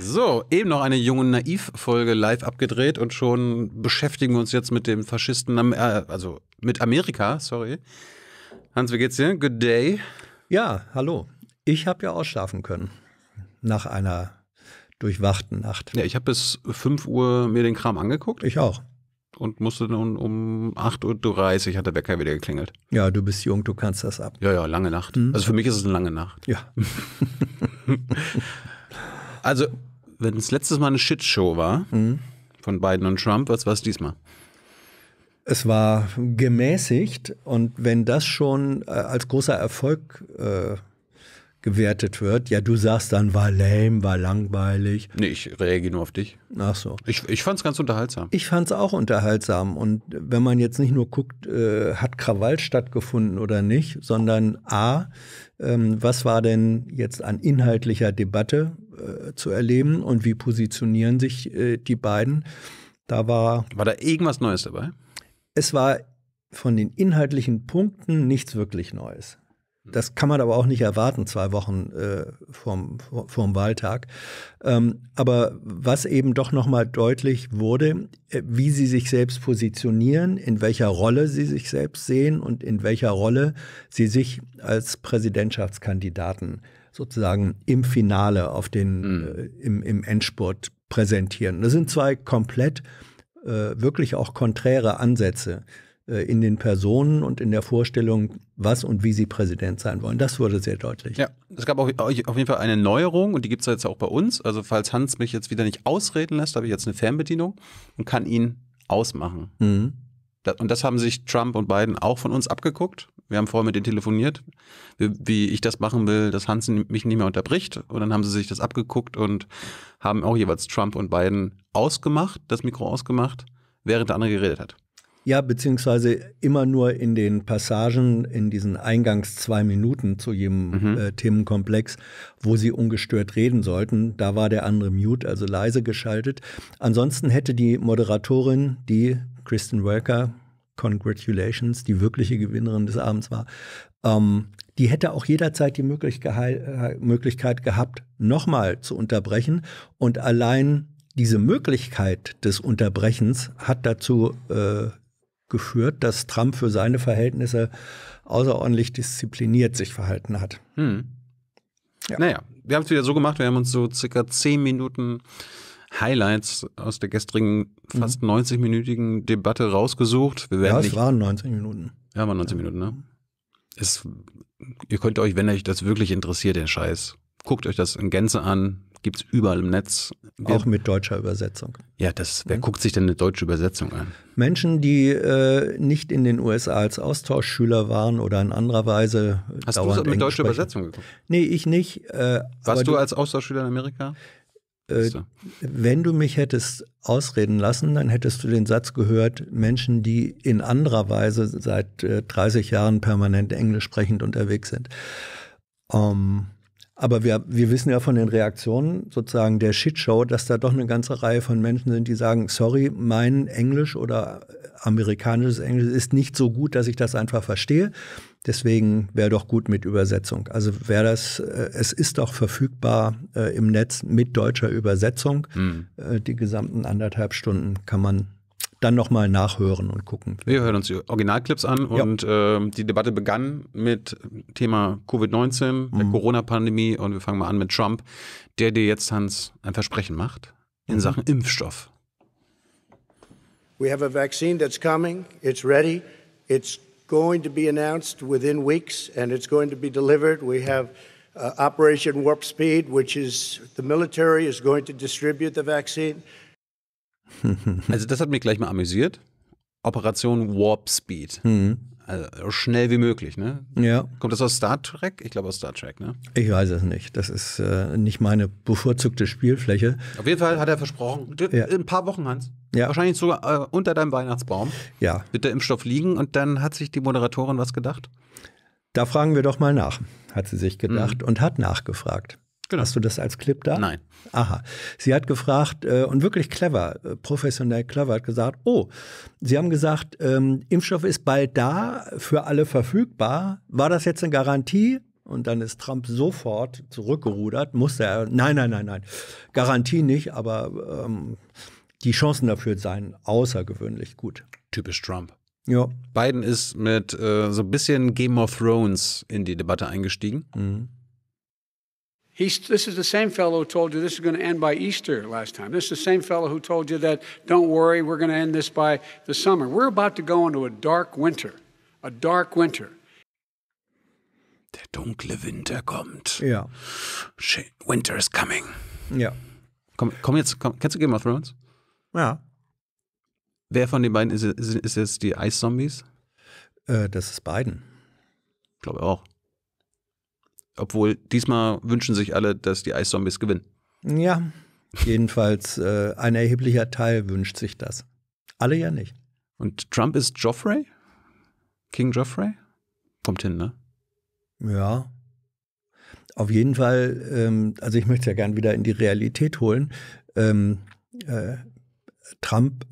So, eben noch eine junge Naiv-Folge live abgedreht und schon beschäftigen wir uns jetzt mit dem Faschisten, äh, also mit Amerika, sorry. Hans, wie geht's dir? Good day. Ja, hallo. Ich habe ja ausschlafen können nach einer durchwachten Nacht. Ja, ich habe bis 5 Uhr mir den Kram angeguckt. Ich auch. Und musste dann um 8.30 Uhr hat der Bäcker wieder geklingelt. Ja, du bist jung, du kannst das ab. Ja, ja, lange Nacht. Mhm. Also für mich ist es eine lange Nacht. Ja. also wenn es letztes Mal eine Shitshow war mhm. von Biden und Trump, was war es diesmal? Es war gemäßigt und wenn das schon äh, als großer Erfolg äh, gewertet wird, ja, du sagst dann, war lame, war langweilig. Nee, ich reagiere nur auf dich. Ach so. Ich, ich fand es ganz unterhaltsam. Ich fand es auch unterhaltsam. Und wenn man jetzt nicht nur guckt, äh, hat Krawall stattgefunden oder nicht, sondern A, ähm, was war denn jetzt an inhaltlicher Debatte äh, zu erleben und wie positionieren sich äh, die beiden. Da war. War da irgendwas Neues dabei? Es war von den inhaltlichen Punkten nichts wirklich Neues. Hm. Das kann man aber auch nicht erwarten, zwei Wochen äh, vom, vom Wahltag. Ähm, aber was eben doch nochmal deutlich wurde, äh, wie sie sich selbst positionieren, in welcher Rolle sie sich selbst sehen und in welcher Rolle sie sich als Präsidentschaftskandidaten sozusagen im Finale, auf den, mhm. äh, im, im Endspurt präsentieren. Das sind zwei komplett äh, wirklich auch konträre Ansätze äh, in den Personen und in der Vorstellung, was und wie sie Präsident sein wollen. Das wurde sehr deutlich. Ja, es gab auf, auf jeden Fall eine Neuerung und die gibt es jetzt auch bei uns. Also falls Hans mich jetzt wieder nicht ausreden lässt, habe ich jetzt eine Fernbedienung und kann ihn ausmachen. Mhm. Und das haben sich Trump und Biden auch von uns abgeguckt. Wir haben vorher mit denen telefoniert, wie, wie ich das machen will, dass Hansen mich nicht mehr unterbricht. Und dann haben sie sich das abgeguckt und haben auch jeweils Trump und Biden ausgemacht, das Mikro ausgemacht, während der andere geredet hat. Ja, beziehungsweise immer nur in den Passagen, in diesen Eingangs zwei Minuten zu jedem mhm. äh, Themenkomplex, wo sie ungestört reden sollten. Da war der andere mute, also leise geschaltet. Ansonsten hätte die Moderatorin, die Kristen Welker, Congratulations, die wirkliche Gewinnerin des Abends war, ähm, die hätte auch jederzeit die äh, Möglichkeit gehabt, nochmal zu unterbrechen. Und allein diese Möglichkeit des Unterbrechens hat dazu äh, geführt, dass Trump für seine Verhältnisse außerordentlich diszipliniert sich verhalten hat. Hm. Ja. Naja, wir haben es wieder so gemacht, wir haben uns so circa zehn Minuten Highlights aus der gestrigen mhm. fast mhm. 90-minütigen Debatte rausgesucht. Wir werden ja, es nicht, waren 90 Minuten. Ja, waren 90 ja. Minuten, ne? Es, ihr könnt euch, wenn euch das wirklich interessiert, den Scheiß, guckt euch das in Gänze an. Gibt es überall im Netz. Wir, Auch mit deutscher Übersetzung. Ja, das, wer mhm. guckt sich denn eine deutsche Übersetzung an? Menschen, die äh, nicht in den USA als Austauschschüler waren oder in anderer Weise. Hast du es mit deutscher Übersetzung geguckt? Nee, ich nicht. Äh, Warst du als Austauschschüler in Amerika? Äh, wenn du mich hättest ausreden lassen, dann hättest du den Satz gehört, Menschen, die in anderer Weise seit 30 äh, Jahren permanent englisch sprechend unterwegs sind. Ähm, aber wir, wir wissen ja von den Reaktionen sozusagen der Shitshow, dass da doch eine ganze Reihe von Menschen sind, die sagen, sorry, mein Englisch oder amerikanisches Englisch ist nicht so gut, dass ich das einfach verstehe. Deswegen wäre doch gut mit Übersetzung. Also wäre das, äh, es ist doch verfügbar äh, im Netz mit deutscher Übersetzung. Mhm. Äh, die gesamten anderthalb Stunden kann man dann nochmal nachhören und gucken. Wir hören uns die Originalclips an und ja. Ähm, die Debatte begann mit Thema Covid-19, der mhm. Corona-Pandemie und wir fangen mal an mit Trump, der dir jetzt, Hans, ein Versprechen macht in mhm. Sachen Impfstoff. We have a vaccine that's coming, it's ready, it's going to be announced within weeks, and it's going to be delivered. We have uh, Operation Warp Speed, which is the military is going to distribute the vaccine. Also das hat mich gleich mal amüsiert. Operation Warp Speed. Mhm. Also schnell wie möglich, ne? Ja. Kommt das aus Star Trek? Ich glaube aus Star Trek, ne? Ich weiß es nicht. Das ist äh, nicht meine bevorzugte Spielfläche. Auf jeden Fall hat er versprochen, ja. in ein paar Wochen, Hans. Ja. Wahrscheinlich sogar äh, unter deinem Weihnachtsbaum. Ja. Wird der Impfstoff liegen und dann hat sich die Moderatorin was gedacht? Da fragen wir doch mal nach, hat sie sich gedacht mhm. und hat nachgefragt. Genau. Hast du das als Clip da? Nein. Aha. Sie hat gefragt, äh, und wirklich clever, äh, professionell clever, hat gesagt, oh, Sie haben gesagt, ähm, Impfstoff ist bald da, für alle verfügbar. War das jetzt eine Garantie? Und dann ist Trump sofort zurückgerudert, musste er, nein, nein, nein, nein, Garantie nicht, aber ähm, die Chancen dafür seien außergewöhnlich gut. Typisch Trump. Ja. Biden ist mit äh, so ein bisschen Game of Thrones in die Debatte eingestiegen. Mhm He's, this is the same fellow who told you this is going to end by Easter last time. This is the same fellow who told you that, don't worry, we're going to end this by the summer. We're about to go into a dark winter, a dark winter. Der dunkle Winter kommt. Ja. winter is coming. Ja. Komm, komm jetzt, komm, kennst du Game of Thrones? Ja. Wer von den beiden ist, ist, ist jetzt die Eiszombies? Äh, das ist Biden. Glaube auch. Obwohl diesmal wünschen sich alle, dass die Eiszombies gewinnen. Ja, jedenfalls äh, ein erheblicher Teil wünscht sich das. Alle ja nicht. Und Trump ist Joffrey? King Joffrey? Kommt hin, ne? Ja. Auf jeden Fall, ähm, also ich möchte es ja gern wieder in die Realität holen. Ähm, äh, Trump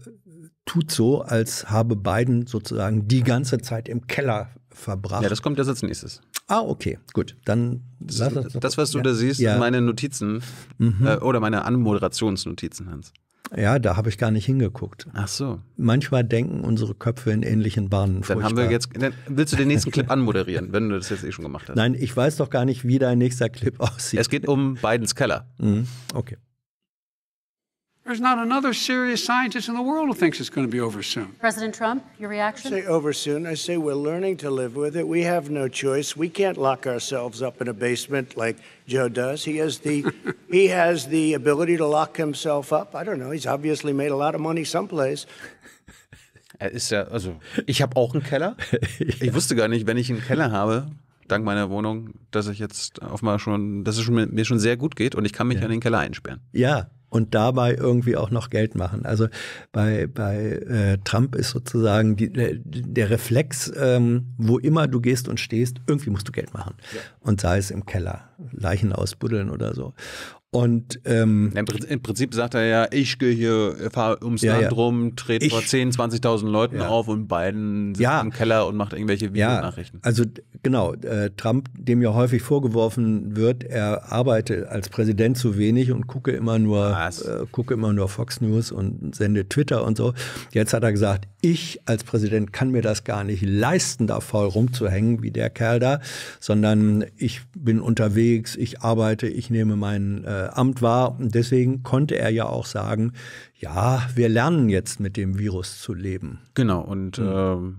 tut so, als habe Biden sozusagen die ganze Zeit im Keller verbracht. Ja, das kommt jetzt als nächstes. Ah, okay, gut. Dann lass uns Das, was du da siehst, sind meine Notizen mhm. äh, oder meine Anmoderationsnotizen, Hans. Ja, da habe ich gar nicht hingeguckt. Ach so. Manchmal denken unsere Köpfe in ähnlichen Bahnen. Dann haben wir jetzt. Dann willst du den nächsten Clip anmoderieren, wenn du das jetzt eh schon gemacht hast? Nein, ich weiß doch gar nicht, wie dein nächster Clip aussieht. Es geht um Bidens Keller. Mhm. Okay. There's not another serious scientist in the world who thinks it's going to be over soon. President Trump, your reaction? I say over soon. I say we're learning to live with it. We have no choice. We can't lock ourselves up in a basement like Joe does. He has the he has the ability to lock himself up. I don't know. He's obviously made a lot of money someplace. Er äh, ist ja, also ich habe auch einen Keller. Ich wusste gar nicht, wenn ich einen Keller habe, dank meiner Wohnung, dass ich jetzt offenbar schon, dass es schon, mir schon sehr gut geht und ich kann mich ja. in den Keller einsperren. Ja, und dabei irgendwie auch noch Geld machen. Also bei, bei äh, Trump ist sozusagen die, der, äh, der Reflex, ähm, wo immer du gehst und stehst, irgendwie musst du Geld machen. Ja. Und sei es im Keller, Leichen ausbuddeln oder so. Und ähm, im Prinzip sagt er ja, ich gehe hier, fahre ums ja, Land rum, trete vor 10, 20.000 Leuten ja. auf und Biden sitzt im Keller und macht irgendwelche Videonachrichten. also genau, äh, Trump, dem ja häufig vorgeworfen wird, er arbeite als Präsident zu wenig und gucke immer nur, äh, gucke immer nur Fox News und sende Twitter und so. Jetzt hat er gesagt, ich als Präsident kann mir das gar nicht leisten, da faul rumzuhängen wie der Kerl da, sondern ich bin unterwegs, ich arbeite, ich nehme meinen äh, Amt war. Und deswegen konnte er ja auch sagen, ja, wir lernen jetzt mit dem Virus zu leben. Genau, und mhm. äh,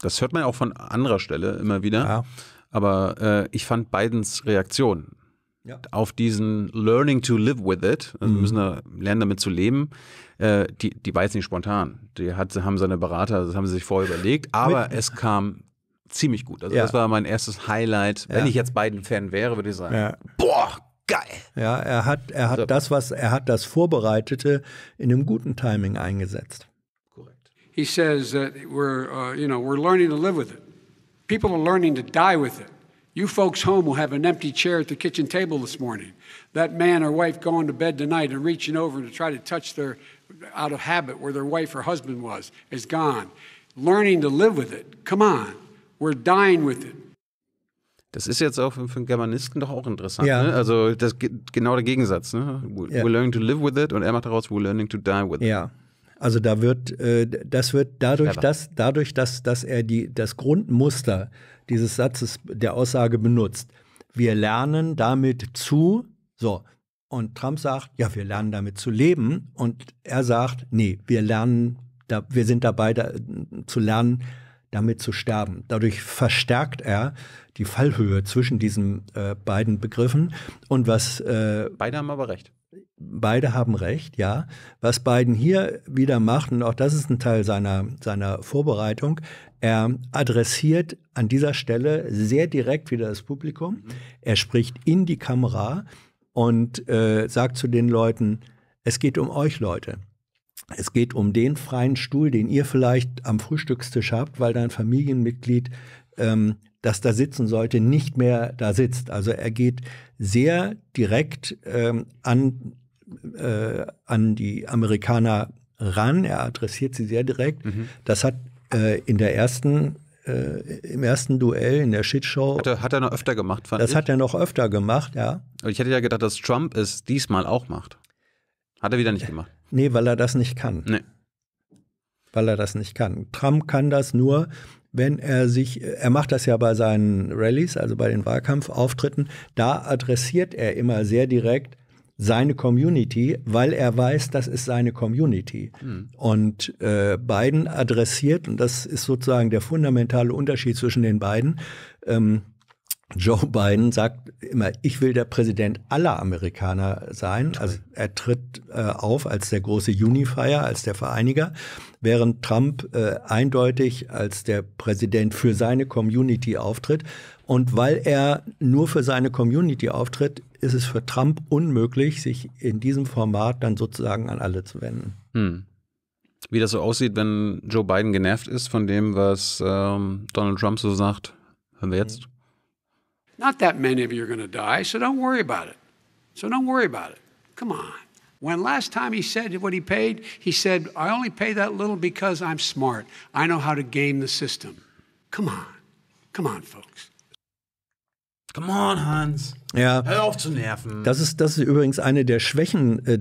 das hört man ja auch von anderer Stelle immer wieder. Ja. Aber äh, ich fand Bidens Reaktion ja. auf diesen Learning to live with it, also mhm. wir müssen da lernen damit zu leben, äh, die, die war jetzt nicht spontan. Die hat, haben seine Berater, das haben sie sich vorher überlegt, aber mit, es kam ziemlich gut. Also ja. das war mein erstes Highlight. Wenn ich jetzt Biden-Fan wäre, würde ich sagen, boah, geil. Ja, er hat, er hat so. das, was er hat, das Vorbereitete in einem guten Timing eingesetzt. Korrekt. He says that we're, uh, you know, we're learning to live with it. People are learning to die with it. You folks home will have an empty chair at the kitchen table this morning. That man or wife going to bed tonight and reaching over to try to touch their out of habit where their wife or husband was is gone. Learning to live with it. Come on. We're dying with it. Das ist jetzt auch für einen Germanisten doch auch interessant. Ja. Ne? Also das, genau der Gegensatz. Ne? We're ja. learning to live with it und er macht daraus, we're learning to die with it. Ja. Also da wird, äh, das wird dadurch, dass, dadurch dass, dass er die, das Grundmuster dieses Satzes, der Aussage benutzt. Wir lernen damit zu, so. Und Trump sagt, ja, wir lernen damit zu leben. Und er sagt, nee, wir lernen, da, wir sind dabei da, zu lernen, damit zu sterben. Dadurch verstärkt er die Fallhöhe zwischen diesen äh, beiden Begriffen. Und was. Äh, beide haben aber recht. Beide haben recht, ja. Was Biden hier wieder macht, und auch das ist ein Teil seiner, seiner Vorbereitung, er adressiert an dieser Stelle sehr direkt wieder das Publikum. Mhm. Er spricht in die Kamera und äh, sagt zu den Leuten, es geht um euch Leute. Es geht um den freien Stuhl, den ihr vielleicht am Frühstückstisch habt, weil dein Familienmitglied, ähm, das da sitzen sollte, nicht mehr da sitzt. Also er geht sehr direkt ähm, an, äh, an die Amerikaner ran. Er adressiert sie sehr direkt. Mhm. Das hat äh, in der ersten äh, im ersten Duell in der Shitshow. Hat er, hat er noch öfter gemacht, fand Das ich. hat er noch öfter gemacht, ja. Und ich hätte ja gedacht, dass Trump es diesmal auch macht. Hat er wieder nicht gemacht. Nee, weil er das nicht kann. Nee. Weil er das nicht kann. Trump kann das nur, wenn er sich, er macht das ja bei seinen Rallyes, also bei den Wahlkampfauftritten, da adressiert er immer sehr direkt seine Community, weil er weiß, das ist seine Community. Mhm. Und äh, Biden adressiert, und das ist sozusagen der fundamentale Unterschied zwischen den beiden, ähm, Joe Biden sagt immer, ich will der Präsident aller Amerikaner sein. Also er tritt äh, auf als der große Unifier, als der Vereiniger, während Trump äh, eindeutig als der Präsident für seine Community auftritt. Und weil er nur für seine Community auftritt, ist es für Trump unmöglich, sich in diesem Format dann sozusagen an alle zu wenden. Hm. Wie das so aussieht, wenn Joe Biden genervt ist von dem, was ähm, Donald Trump so sagt, hören wir mhm. jetzt. Hm. Not that many of you are going to die, so don't worry about it. So don't worry about it. Come on. When last time he said what he paid, he said, I only pay that little because I'm smart. I know how to game the system. Come on. Come on, folks. Come on, Hans. Ja. Hör auf zu nerven. Das ist, das ist übrigens eine der Schwächen, äh,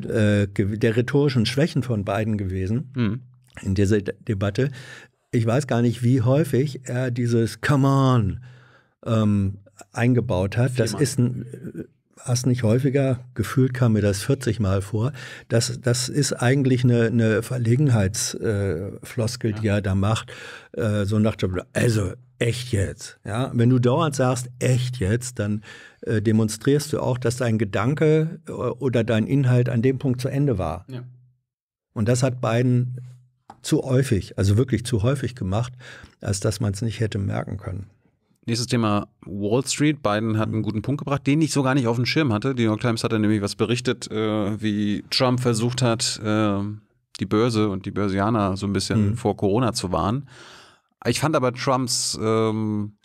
äh der rhetorischen Schwächen von beiden gewesen mhm. in dieser De Debatte. Ich weiß gar nicht, wie häufig er dieses Come on ähm, eingebaut hat. Das ist ein was nicht häufiger, gefühlt kam mir das 40 Mal vor. Das, das ist eigentlich eine, eine Verlegenheitsfloskel, äh, ja. die er da macht. Äh, so nach also echt jetzt. Ja? Wenn du dauernd sagst, echt jetzt, dann äh, demonstrierst du auch, dass dein Gedanke äh, oder dein Inhalt an dem Punkt zu Ende war. Ja. Und das hat beiden zu häufig, also wirklich zu häufig gemacht, als dass man es nicht hätte merken können. Nächstes Thema Wall Street. Biden hat einen guten Punkt gebracht, den ich so gar nicht auf dem Schirm hatte. Die New York Times hatte nämlich was berichtet, äh, wie Trump versucht hat, äh, die Börse und die Börsianer so ein bisschen mhm. vor Corona zu warnen. Ich fand aber Trumps ähm,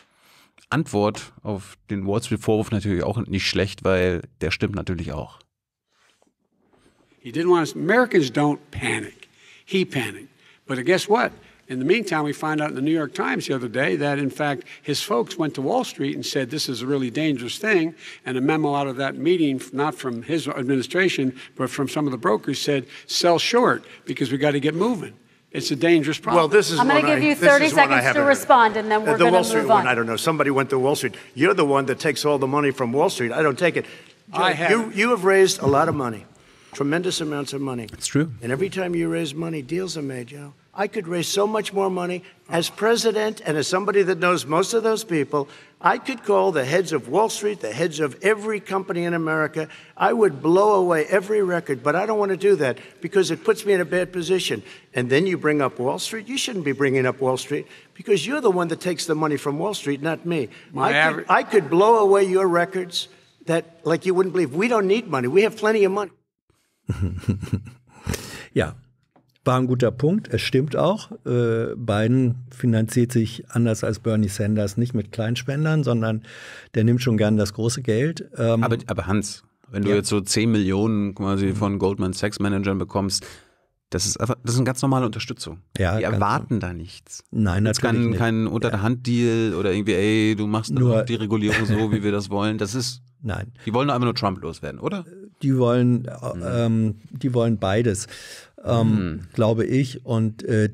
Antwort auf den Wall Street-Vorwurf natürlich auch nicht schlecht, weil der stimmt natürlich auch. He didn't want us, Americans don't panic. He panicked. But guess what? In the meantime, we find out in the New York Times the other day that, in fact, his folks went to Wall Street and said this is a really dangerous thing. And a memo out of that meeting, not from his administration, but from some of the brokers, said sell short because we got to get moving. It's a dangerous problem. Well, this is I'm going to give you 30 seconds to respond, and then uh, we're the going to move Street on. One, I don't know. Somebody went to Wall Street. You're the one that takes all the money from Wall Street. I don't take it. I have. You, you have raised a lot of money, tremendous amounts of money. It's true. And every time you raise money, deals are made, Joe. You know? I could raise so much more money. As president and as somebody that knows most of those people, I could call the heads of Wall Street, the heads of every company in America. I would blow away every record, but I don't want to do that because it puts me in a bad position. And then you bring up Wall Street. You shouldn't be bringing up Wall Street because you're the one that takes the money from Wall Street, not me. I could, I could blow away your records that, like, you wouldn't believe. We don't need money, we have plenty of money. yeah. war ein guter Punkt. Es stimmt auch. Äh, Biden finanziert sich anders als Bernie Sanders nicht mit Kleinspendern, sondern der nimmt schon gern das große Geld. Ähm, aber, aber Hans, wenn du ja. jetzt so 10 Millionen quasi von Goldman Sachs Managern bekommst, das ist einfach, das ist eine ganz normale Unterstützung. Ja, die erwarten so. da nichts. Nein, das natürlich kein, nicht. kein unter der Hand Deal oder irgendwie, ey, du machst nur die Regulierung so, wie wir das wollen. Das ist Nein. Die wollen einfach nur Trump loswerden, oder? Die wollen, äh, mhm. ähm, die wollen beides ähm, mhm. glaube ich. Und äh,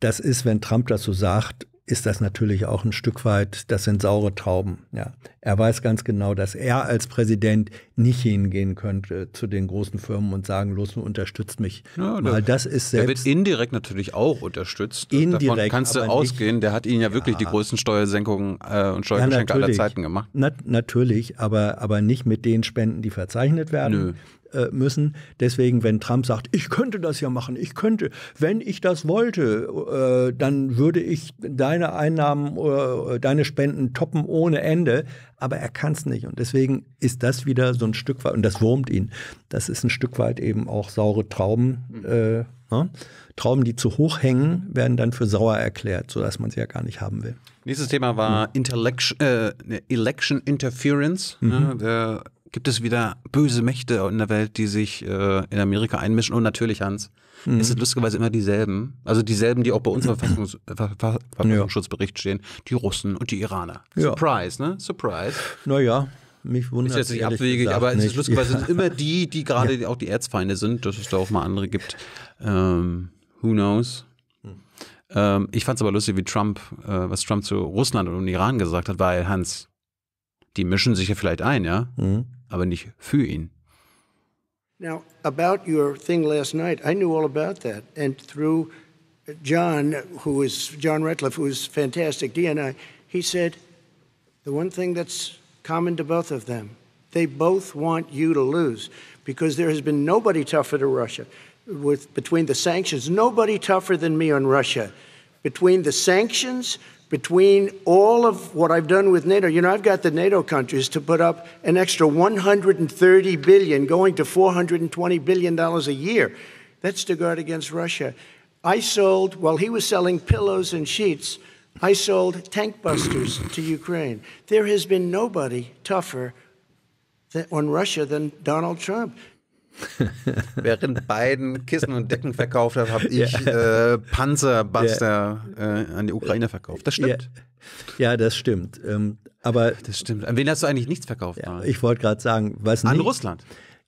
das ist, wenn Trump das so sagt, ist das natürlich auch ein Stück weit, das sind saure Trauben. Ja. Er weiß ganz genau, dass er als Präsident nicht hingehen könnte zu den großen Firmen und sagen, los, unterstützt mich. Ja, Weil das ist selbst. Der wird indirekt natürlich auch unterstützt. Indirekt. Davon kannst du ausgehen. Nicht, der hat ihnen ja wirklich ja, die größten Steuersenkungen äh, und Steuergeschenke ja, aller Zeiten gemacht. Na, natürlich, aber, aber nicht mit den Spenden, die verzeichnet werden. Nö äh, müssen. Deswegen, wenn Trump sagt, ich könnte das ja machen, ich könnte, wenn ich das wollte, äh, dann würde ich deine Einnahmen, äh, deine Spenden toppen ohne Ende aber er kann es nicht. Und deswegen ist das wieder so ein Stück weit, und das wurmt ihn, das ist ein Stück weit eben auch saure Trauben. Mhm. Äh, ne? Trauben, die zu hoch hängen, werden dann für sauer erklärt, sodass man sie ja gar nicht haben will. Nächstes Thema war mhm. äh, ne, Election Interference. Ne? Mhm. Ne? gibt es wieder böse Mächte in der Welt, die sich äh, in Amerika einmischen. Und natürlich, Hans, mhm. es sind lustigerweise immer dieselben. Also dieselben, die auch bei uns im Verfassungs Ver Verfassungsschutzbericht stehen. Die Russen und die Iraner. Ja. Surprise, ne? Surprise. Naja. Mich wundert es. ist jetzt nicht abwegig, aber nicht. es ist lustigerweise ja. immer die, die gerade ja. auch die Erzfeinde sind, dass es da auch mal andere gibt. Ähm, who knows? Hm. Ähm, ich fand es aber lustig, wie Trump, äh, was Trump zu Russland und Iran gesagt hat, weil Hans, die mischen sich ja vielleicht ein, ja? Mhm. aber nicht für ihn. Now, about your thing last night, I knew all about that. And through John, who is John Ratliff, who is fantastic, DNI, he said the one thing that's common to both of them they both want you to lose because there has been nobody tougher to Russia. With, between the sanctions, nobody tougher than me on Russia. Between the sanctions, between all of what I've done with NATO, you know, I've got the NATO countries to put up an extra 130 billion, going to 420 billion dollars a year. That's to guard against Russia. I sold, while he was selling pillows and sheets, I sold tank busters to Ukraine. There has been nobody tougher on Russia than Donald Trump. Während Biden Kissen und Decken verkauft hat, habe ich ja. äh, Panzerbuster ja. äh, an die Ukraine verkauft. Das stimmt. Ja, ja das stimmt. Ähm, aber das stimmt. An wen hast du eigentlich nichts verkauft? ich wollte gerade sagen, was an nicht. An Russland.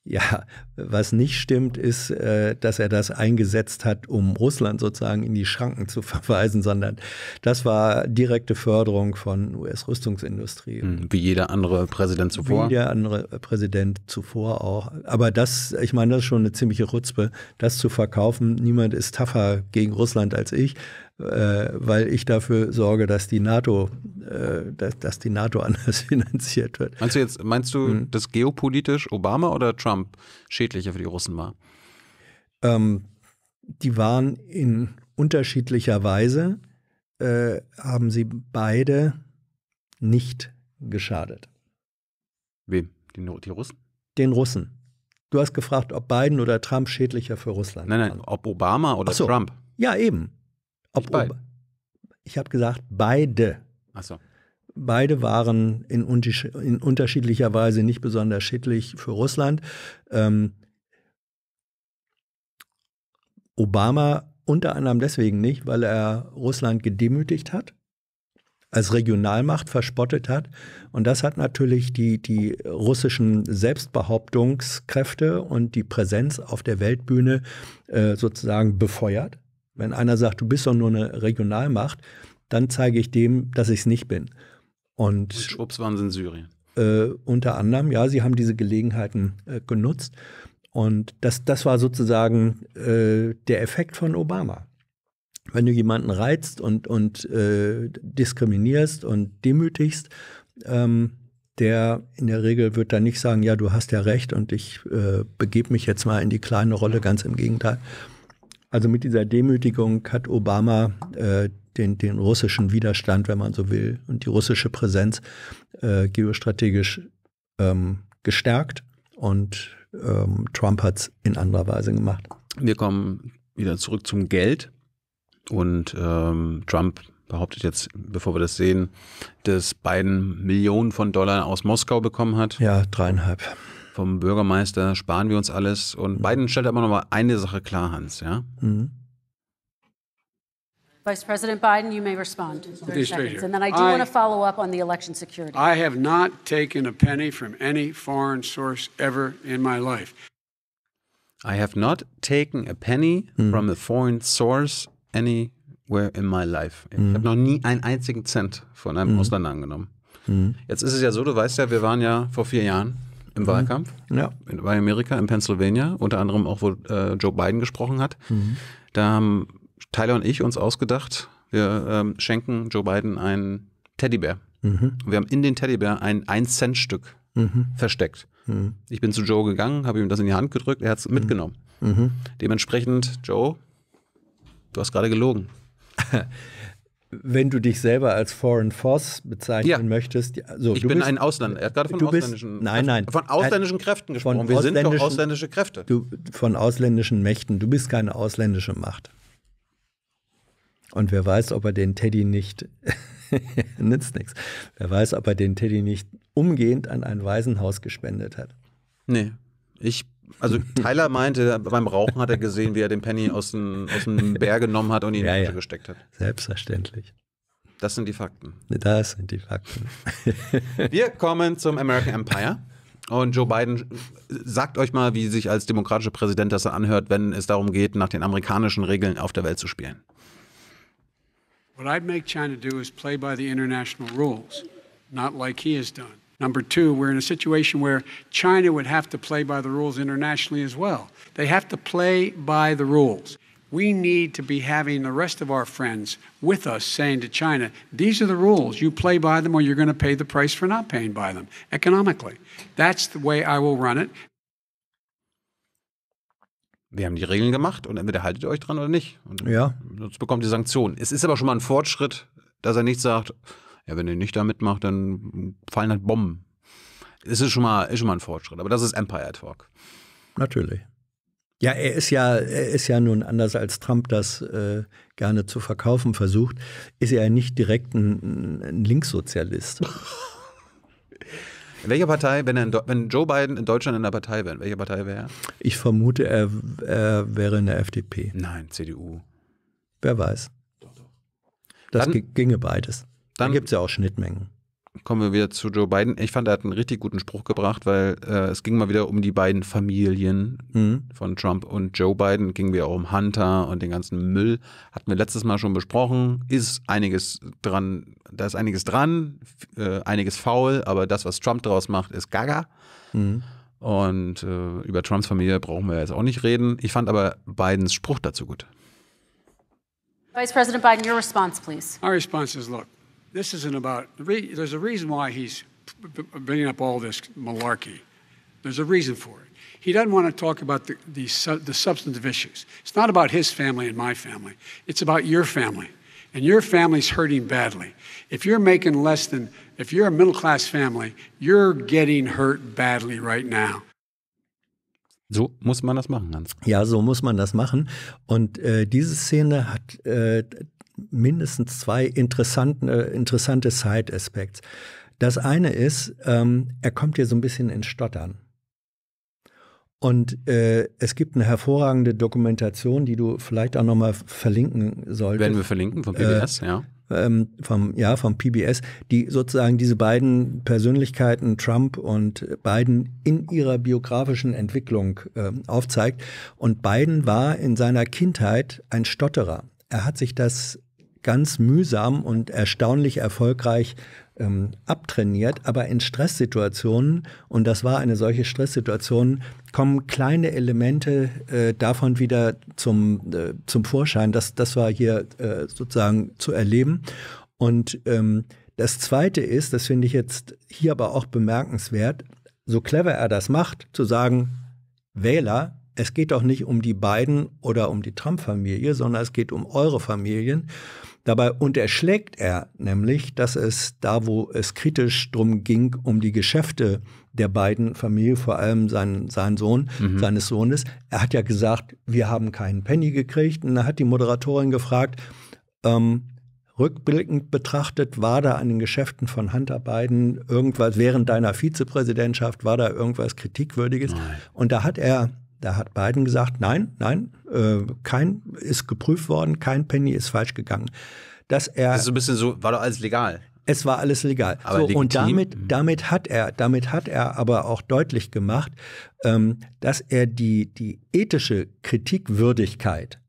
Ja, was nicht stimmt, ist, äh, dass er das eingesetzt hat, um Russland sozusagen in die Schranken zu verweisen, sondern das war direkte Förderung von US-Rüstungsindustrie. Hm, wie jeder andere Präsident zuvor. Wie jeder andere Präsident zuvor auch. Aber das, ich meine, das ist schon eine ziemliche Rutzpe, das zu verkaufen. Niemand ist tougher gegen Russland als ich. Äh, weil ich dafür sorge, dass die NATO, äh, dass, dass, die NATO anders finanziert wird. Meinst du jetzt, meinst du, hm. dass geopolitisch Obama oder Trump schädlicher für die Russen war? Ähm, die waren in unterschiedlicher Weise, äh, haben sie beide nicht geschadet. Wem? Den, die Russen? Den Russen. Du hast gefragt, ob Biden oder Trump schädlicher für Russland Nein, nein, waren. ob Obama oder so. Trump. Ja, eben. Ob, ob, ich habe gesagt, beide. Ach so. Beide waren in, in, unterschiedlicher Weise nicht besonders schädlich für Russland. Ähm, Obama unter anderem deswegen nicht, weil er Russland gedemütigt hat, als Regionalmacht verspottet hat. Und das hat natürlich die, die russischen Selbstbehauptungskräfte und die Präsenz auf der Weltbühne äh, sozusagen befeuert. Wenn einer sagt, du bist doch nur eine Regionalmacht, dann zeige ich dem, dass ich es nicht bin. Und, und schwupps waren sie in Syrien. Äh, unter anderem, ja, sie haben diese Gelegenheiten äh, genutzt. Und das, das war sozusagen äh, der Effekt von Obama. Wenn du jemanden reizt und, und äh, diskriminierst und demütigst, ähm, der in der Regel wird dann nicht sagen, ja, du hast ja recht und ich äh, begebe mich jetzt mal in die kleine Rolle, ganz im Gegenteil. Also mit dieser Demütigung hat Obama äh, den, den russischen Widerstand, wenn man so will, und die russische Präsenz äh, geostrategisch ähm, gestärkt und ähm, Trump hat es in anderer Weise gemacht. Wir kommen wieder zurück zum Geld und ähm, Trump behauptet jetzt, bevor wir das sehen, dass Biden Millionen von Dollar aus Moskau bekommen hat. Ja, dreieinhalb vom Bürgermeister sparen wir uns alles. Und mhm. Biden stellt aber noch mal eine Sache klar, Hans, ja? Mhm. Vice President Biden, you may respond. Seconds, and then I do I, want to follow up on the election security. I have not taken a penny from any foreign source ever in my life. I have not taken a penny mhm. from a foreign source anywhere in my life. Ich mhm. habe noch nie einen einzigen Cent von einem mhm. Ausländer angenommen. Mhm. Jetzt ist es ja so, du weißt ja, wir waren ja vor vier Jahren im mhm. Wahlkampf ja. in, bei Amerika, in Pennsylvania, unter anderem auch, wo äh, Joe Biden gesprochen hat. Mhm. Da haben Tyler und ich uns ausgedacht, wir ähm, schenken Joe Biden einen Teddybär. Mhm. Wir haben in den Teddybär ein 1-Cent-Stück mhm. versteckt. Mhm. Ich bin zu Joe gegangen, habe ihm das in die Hand gedrückt, er hat es mhm. mitgenommen. Dementsprechend, Joe, du hast gerade gelogen. wenn du dich selber als Foreign Force bezeichnen ja. möchtest. So, ich bin bist, ein Ausländer. Er hat gerade von ausländischen, bist, nein, nein, von ausländischen Kräften gesprochen. Wir sind doch ausländische Kräfte. Du, von ausländischen Mächten. Du bist keine ausländische Macht. Und wer weiß, ob er den Teddy nicht nützt nichts. Wer weiß, ob er den Teddy nicht umgehend an ein Waisenhaus gespendet hat. Nee, ich also Tyler meinte, beim Rauchen hat er gesehen, wie er den Penny aus dem, aus dem Bär genommen hat und ihn ja, in die Tasche ja. gesteckt hat. Selbstverständlich. Das sind die Fakten. Ne, das sind die Fakten. Wir kommen zum American Empire. Und Joe Biden sagt euch mal, wie sich als demokratischer Präsident das anhört, wenn es darum geht, nach den amerikanischen Regeln auf der Welt zu spielen. What I'd make China do is play by the international rules, not like he has done. Number two, we're in a situation where China would have to play by the rules internationally as well. They have to play by the rules. We need to be having the rest of our friends with us saying to China, these are the rules. You play by them or you're going to pay the price for not paying by them economically. That's the way I will run it. wir haben die Regeln gemacht und entweder haltet ihr euch dran oder nicht. Und ja. Sonst bekommt ihr Sanktionen. Es ist aber schon mal ein Fortschritt, dass er nicht sagt, Ja, wenn ihr nicht da mitmacht, dann fallen halt Bomben. Es ist schon mal, ist schon mal ein Fortschritt, aber das ist Empire Talk. Natürlich. Ja, er ist ja, er ist ja nun anders als Trump das äh, gerne zu verkaufen versucht, ist er ja nicht direkt ein, ein Linkssozialist. Welche Partei, wenn, er wenn Joe Biden in Deutschland in der Partei wäre, welche Partei wäre er? Ich vermute, er, er wäre in der FDP. Nein, CDU. Wer weiß. Das ginge beides. Dann da gibt es ja auch Schnittmengen. Kommen wir wieder zu Joe Biden. Ich fand, er hat einen richtig guten Spruch gebracht, weil äh, es ging mal wieder um die beiden Familien mhm. von Trump und Joe Biden. Ging wir auch um Hunter und den ganzen Müll. Hatten wir letztes Mal schon besprochen. Ist einiges dran, da ist einiges dran, äh, einiges faul, aber das, was Trump daraus macht, ist gaga. Mhm. Und äh, über Trumps Familie brauchen wir jetzt auch nicht reden. Ich fand aber Bidens Spruch dazu gut. Vice President Biden, your response, please. My response is look. this isn't about, there's a reason why he's bringing up all this malarkey. There's a reason for it. He doesn't want to talk about the, the, the substantive issues. It's not about his family and my family, it's about your family. And your family's hurting badly. If you're making less than, if you're a middle class family, you're getting hurt badly right now. So muss man das machen, Hans. Ja, so muss man das machen. Und äh, diese Szene hat äh, mindestens zwei interessanten, äh, interessante Side-Aspects. Das eine ist, ähm, er kommt hier so ein bisschen ins Stottern. Und äh, es gibt eine hervorragende Dokumentation, die du vielleicht auch nochmal verlinken solltest. Werden wir verlinken vom PBS, äh, ja. Ähm, vom, ja, vom PBS, die sozusagen diese beiden Persönlichkeiten, Trump und Biden, in ihrer biografischen Entwicklung äh, aufzeigt. Und Biden war in seiner Kindheit ein Stotterer. Er hat sich das ganz mühsam und erstaunlich erfolgreich ähm, abtrainiert, aber in Stresssituationen, und das war eine solche Stresssituation, kommen kleine Elemente äh, davon wieder zum, äh, zum Vorschein. Das, das war hier äh, sozusagen zu erleben. Und ähm, das Zweite ist, das finde ich jetzt hier aber auch bemerkenswert, so clever er das macht, zu sagen, Wähler, es geht doch nicht um die beiden oder um die Trump-Familie, sondern es geht um eure Familien. Dabei unterschlägt er nämlich, dass es da, wo es kritisch drum ging, um die Geschäfte der beiden Familie, vor allem sein, sein Sohn, mhm. seines Sohnes, er hat ja gesagt, wir haben keinen Penny gekriegt. Und da hat die Moderatorin gefragt, ähm, Rückblickend betrachtet, war da an den Geschäften von Hunter Biden irgendwas, während deiner Vizepräsidentschaft, war da irgendwas Kritikwürdiges? Nein. Und da hat er da hat Biden gesagt, nein, nein, äh, kein ist geprüft worden, kein Penny ist falsch gegangen. Dass er das ist ein bisschen so, war doch alles legal. Es war alles legal. Aber so, und damit, mhm. damit hat er, damit hat er aber auch deutlich gemacht, ähm, dass er die, die ethische Kritikwürdigkeit,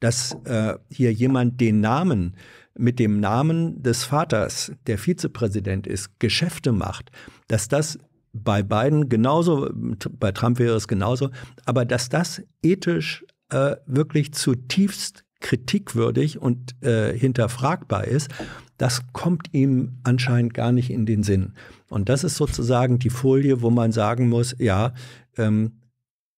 dass äh, hier jemand den Namen mit dem Namen des Vaters, der Vizepräsident ist, Geschäfte macht, dass das bei Biden genauso, bei Trump wäre es genauso, aber dass das ethisch äh, wirklich zutiefst kritikwürdig und äh, hinterfragbar ist, das kommt ihm anscheinend gar nicht in den Sinn. Und das ist sozusagen die Folie, wo man sagen muss, ja, ähm,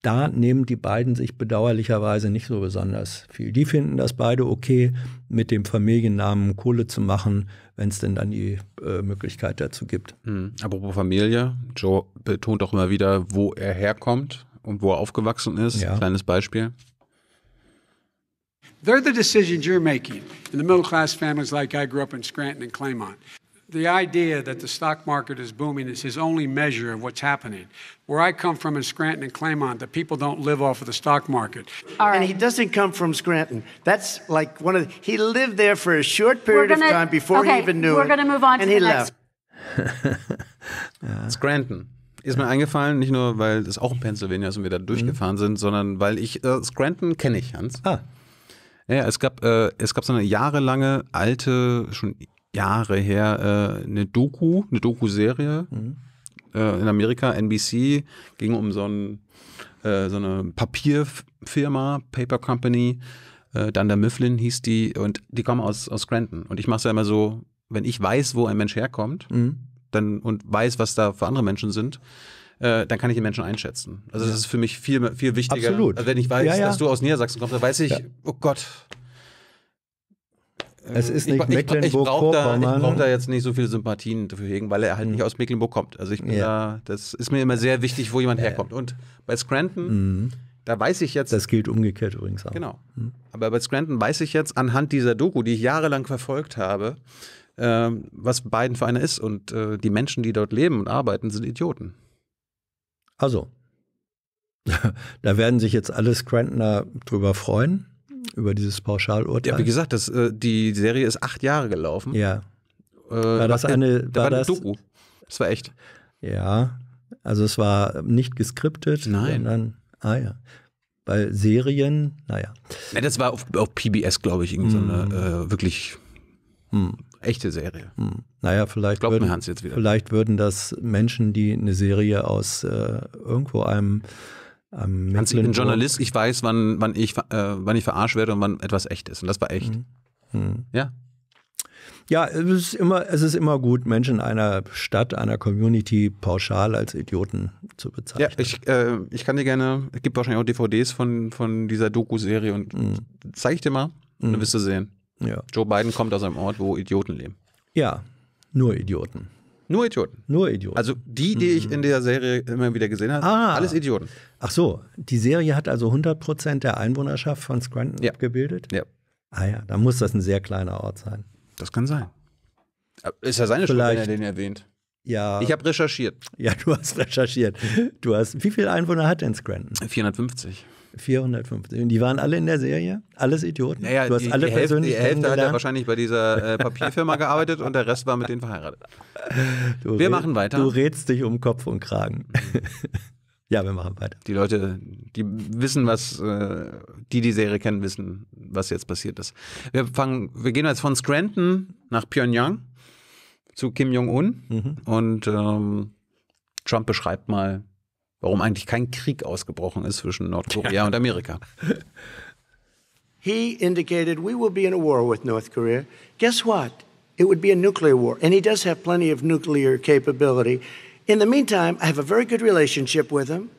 da nehmen die beiden sich bedauerlicherweise nicht so besonders viel. Die finden das beide okay, mit dem Familiennamen Kohle zu machen, wenn es denn dann die äh, Möglichkeit dazu gibt. Mhm. Apropos Familie, Joe betont auch immer wieder, wo er herkommt und wo er aufgewachsen ist. Ja. Kleines Beispiel. They're the decisions you're making in the middle class families like I grew up in Scranton and Claymont the idea that the stock market is booming is his only measure of what's happening. Where I come from in Scranton and Claymont, the people don't live off of the stock market. Right. And he doesn't come from Scranton. That's like one of the, he lived there for a short period gonna, of time before okay, he even knew we're it. going to move on and to he left. ja. Scranton. Ist mir eingefallen, nicht nur, weil das auch in Pennsylvania ist und wir da mhm. durchgefahren mhm. sind, sondern weil ich, äh, Scranton kenne ich, Hans. Ah. Ja, es gab, äh, es gab so eine jahrelange alte, schon Jahre her äh, eine Doku, eine Doku-Serie mhm. äh, in Amerika, NBC, ging um so, ein, äh, so eine Papierfirma, Paper Company. Äh, Dunder Mifflin hieß die und die kommen aus, aus Scranton. Und ich mache es ja immer so, wenn ich weiß, wo ein Mensch herkommt mhm. dann, und weiß, was da für andere Menschen sind, äh, dann kann ich den Menschen einschätzen. Also das ist für mich viel, viel wichtiger. Absolut. Also wenn ich weiß, ja, ja. dass du aus Niedersachsen kommst, dann weiß ich, ja. oh Gott, es ähm, ist nicht Mecklenburg-Vorpommern. Ich, brauche da, mhm. da, jetzt nicht so viele Sympathien dafür hegen, weil er halt mhm. nicht aus Mecklenburg kommt. Also ich bin ja. da, das ist mir immer sehr wichtig, wo jemand herkommt. Und bei Scranton, mhm. da weiß ich jetzt. Das gilt umgekehrt übrigens auch. Genau. Mhm. Aber bei Scranton weiß ich jetzt anhand dieser Doku, die ich jahrelang verfolgt habe, äh, was Biden für einer ist. Und äh, die Menschen, die dort leben und arbeiten, sind Idioten. Also, da werden sich jetzt alle Scrantoner drüber freuen über dieses Pauschalurteil. Ja, wie gesagt, das, äh, die Serie ist acht Jahre gelaufen. Ja. Äh, war das eine, da war, war das, Doku. Das war echt. Ja, also es war nicht geskriptet. Nein. Sondern, ah ja. Weil Serien, naja. Ja, das war auf, auf PBS, glaube ich, irgendwie mm. so eine hm. äh, wirklich mm. echte Serie. Mm. Hm. Naja, vielleicht, würden, mir Hans jetzt wieder. vielleicht würden das Menschen, die eine Serie aus äh, irgendwo einem ähm, Hans, ich bin Journalist, ich weiß, wann, wann, ich, äh, wann ich verarscht werde und wann etwas echt ist. Und das war echt. Mhm. Mhm. Ja. Ja, es ist, immer, es ist immer gut, Menschen einer Stadt, einer Community pauschal als Idioten zu bezeichnen. Ja, ich, äh, ich kann dir gerne, es gibt wahrscheinlich auch DVDs von, von dieser Doku-Serie und mhm. zeige ich dir mal, mhm. dann wirst du sehen. Ja. Joe Biden kommt aus einem Ort, wo Idioten leben. Ja, nur Idioten. Nur Idioten. Nur Idioten. Also die, die mhm. ich in der Serie immer wieder gesehen habe, ah. alles Idioten. Ach so, die Serie hat also 100% der Einwohnerschaft von Scranton ja. abgebildet? Ja. Ah ja, dann muss das ein sehr kleiner Ort sein. Das kann sein. Ist ja seine Schuld, wenn er den erwähnt. Ja. Ich habe recherchiert. Ja, du hast recherchiert. Du hast, wie viele Einwohner hat denn Scranton? 450. 450. Und die waren alle in der Serie, alles Idioten. Naja, du hast die, alle die persönlich Hälfte, Die Hälfte hat ja wahrscheinlich bei dieser äh, Papierfirma gearbeitet und der Rest war mit denen verheiratet. Du wir red, machen weiter. Du redst dich um Kopf und Kragen. Mhm. ja, wir machen weiter. Die Leute, die wissen, was, äh, die die Serie kennen, wissen, was jetzt passiert ist. Wir fangen, wir gehen jetzt von Scranton nach Pyongyang zu Kim Jong-un mhm. und ähm, Trump beschreibt mal warum eigentlich kein Krieg ausgebrochen ist zwischen Nordkorea ja. und Amerika. He indicated we will be in a war with North Korea. Guess what? It would be a nuclear war, and he does have plenty of nuclear capability. In the meantime, I have a very good relationship with him.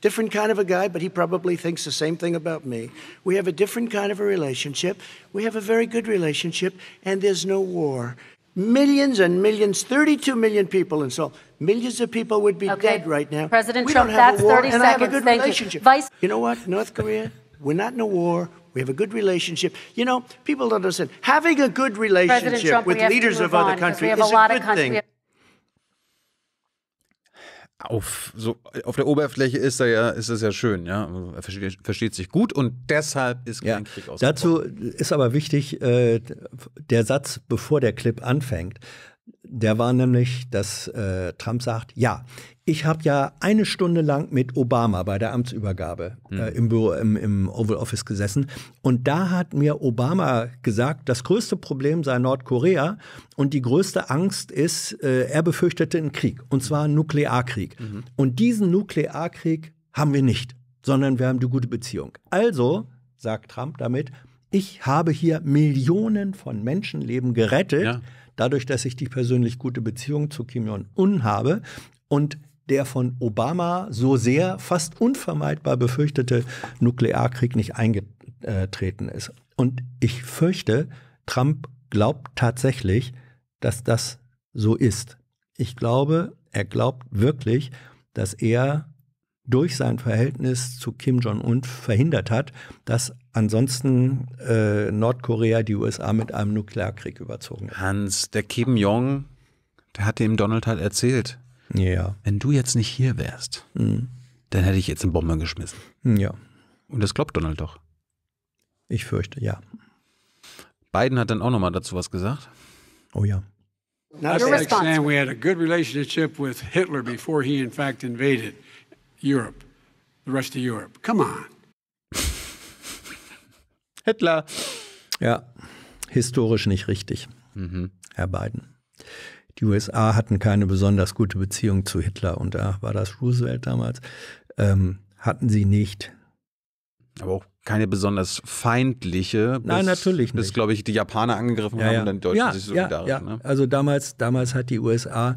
Different kind of a guy, but he probably thinks the same thing about me. We have a different kind of a relationship. We have a very good relationship, and there's no war millions and millions, 32 million people in Seoul. Millions of people would be okay. dead right now. President we Trump, don't have that's a war, 30 and seconds. I have a good Thank relationship. You. Vice- you know what? North Korea, we're not in a war. We have a good relationship. You know, people don't understand. Having a good relationship Trump, with leaders of on, other countries is a, a good thing. auf, so, auf der Oberfläche ist er ja, ist es ja schön, ja. Er versteht, versteht, sich gut und deshalb ist kein ja, Krieg ausgebrochen. Dazu ist aber wichtig, äh, der Satz, bevor der Clip anfängt. Der war nämlich, dass äh, Trump sagt, ja, ich habe ja eine Stunde lang mit Obama bei der Amtsübergabe mhm. äh, hm. im Büro, im, im Oval Office gesessen. Und da hat mir Obama gesagt, das größte Problem sei Nordkorea und die größte Angst ist, äh, er befürchtete einen Krieg, und zwar einen Nuklearkrieg. Mhm. Und diesen Nuklearkrieg haben wir nicht, sondern wir haben die gute Beziehung. Also, sagt Trump damit, ich habe hier Millionen von Menschenleben gerettet. Ja dadurch, dass ich die persönlich gute Beziehung zu Kim Jong-un habe und der von Obama so sehr fast unvermeidbar befürchtete Nuklearkrieg nicht eingetreten ist. Und ich fürchte, Trump glaubt tatsächlich, dass das so ist. Ich glaube, er glaubt wirklich, dass er durch sein Verhältnis zu Kim Jong-un verhindert hat, dass ansonsten äh, Nordkorea die USA mit einem Nuklearkrieg überzogen hat. Hans, der Kim Jong, der hat dem Donald halt erzählt, ja. wenn du jetzt nicht hier wärst, mhm. dann hätte ich jetzt eine Bombe geschmissen. Mhm, ja. Und das glaubt Donald doch. Ich fürchte, ja. Biden hat dann auch nochmal dazu was gesagt. Oh ja. Not I understand we had a good relationship with Hitler before he in fact invaded. Europe, the rest of Europe. Come on. Hitler. Ja, historisch nicht richtig, mhm. Herr Biden. Die USA hatten keine besonders gute Beziehung zu Hitler und da war das Roosevelt damals. Ähm, hatten sie nicht. Aber auch keine besonders feindliche. Bis, Nein, natürlich nicht. Bis, glaube ich, die Japaner angegriffen ja, haben ja. und dann die Deutschen ja, sich solidarisch. Ja, ja. Ne? Also damals, damals hat die USA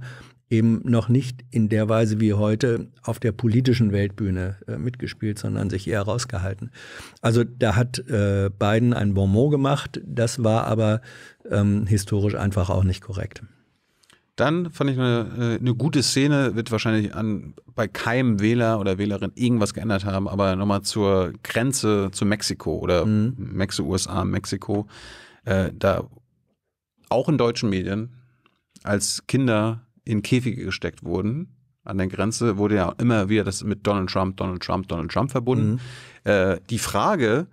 eben noch nicht in der Weise wie heute auf der politischen Weltbühne äh, mitgespielt, sondern sich eher rausgehalten. Also da hat äh, Biden ein Bonmot gemacht, das war aber ähm, historisch einfach auch nicht korrekt. Dann fand ich eine, äh, eine gute Szene, wird wahrscheinlich an, bei keinem Wähler oder Wählerin irgendwas geändert haben, aber nochmal zur Grenze zu Mexiko oder mhm. Mexiko, USA, Mexiko. Äh, da auch in deutschen Medien als Kinder in Käfige gesteckt wurden. An der Grenze wurde ja immer wieder das mit Donald Trump, Donald Trump, Donald Trump verbunden. Mhm. Äh, die Frage,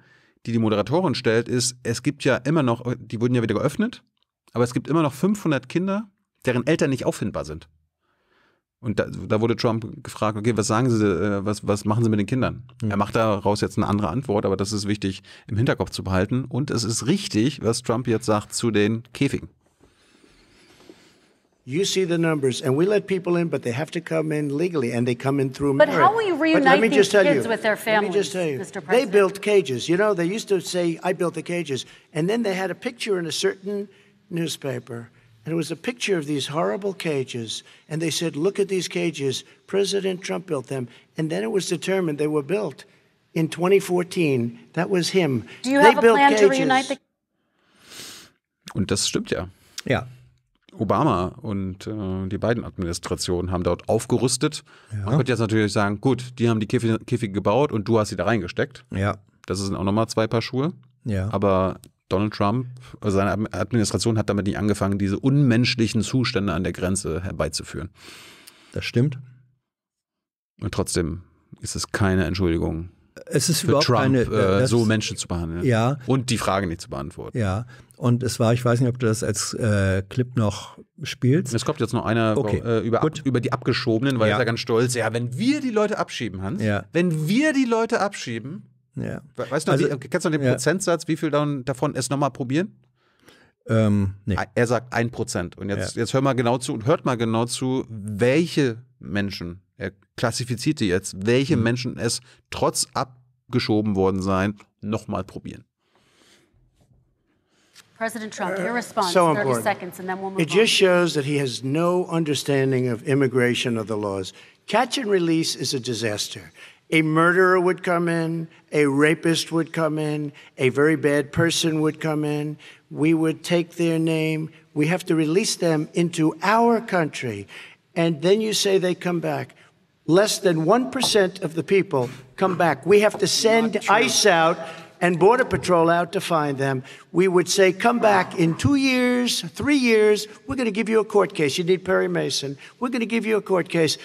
die die Moderatorin stellt, ist, es gibt ja immer noch, die wurden ja wieder geöffnet, aber es gibt immer noch 500 Kinder, deren Eltern nicht auffindbar sind. Und da, da, wurde Trump gefragt, okay, was sagen Sie, äh, was, was machen Sie mit den Kindern? Mhm. Er macht daraus jetzt eine andere Antwort, aber das ist wichtig im Hinterkopf zu behalten. Und es ist richtig, was Trump jetzt sagt zu den Käfigen. You see the numbers, and we let people in, but they have to come in legally, and they come in through but how will you reunite these kids you, with their families, let me just tell you, Mr. President? They built cages. You know, they used to say, "I built the cages," and then they had a picture in a certain newspaper, and it was a picture of these horrible cages, and they said, "Look at these cages. President Trump built them," and then it was determined they were built in 2014. That was him. Do you they have a plan cages. to reunite the? Und das stimmt ja. Ja, Obama und äh, die beiden Administrationen haben dort aufgerüstet. Ja. Man könnte jetzt natürlich sagen, gut, die haben die Käfige, Käfige gebaut und du hast sie da reingesteckt. Ja. Das sind auch nochmal zwei Paar Schuhe. Ja. Aber Donald Trump, also seine Administration hat damit nicht angefangen, diese unmenschlichen Zustände an der Grenze herbeizuführen. Das stimmt. Und trotzdem ist es keine Entschuldigung es ist für überhaupt Trump, keine, äh, äh so Menschen zu behandeln. Ja. Und die Frage nicht zu beantworten. Ja. Und es war, ich weiß nicht, ob du das als äh, Clip noch spielst. Es kommt jetzt noch einer okay. äh, über, ab, über die Abgeschobenen, weil ja. er ist ganz stolz. Ja, wenn wir die Leute abschieben, Hans, ja. wenn wir die Leute abschieben, ja. weißt du, also, wie, kennst du den ja. Prozentsatz, wie viel davon, davon es nochmal probieren? Ähm, nee. Er sagt ein Prozent. Und jetzt, ja. jetzt hör mal genau zu und hört mal genau zu, welche Menschen, er klassifiziert die jetzt, welche mhm. Menschen es trotz Ab geschoben worden sein, nochmal probieren. President Trump, your uh, response, so 30 important. seconds, and then we'll move It just on. shows that he has no understanding of immigration or the laws. Catch and release is a disaster. A murderer would come in, a rapist would come in, a very bad person would come in. We would take their name. We have to release them into our country. And then you say they come back. Less than 1% of the people come back. We have to send ICE out and Border Patrol out to find them. We would say, come back in two years, three years, we're going to give you a court case. You need Perry Mason. We're going to give you a court case.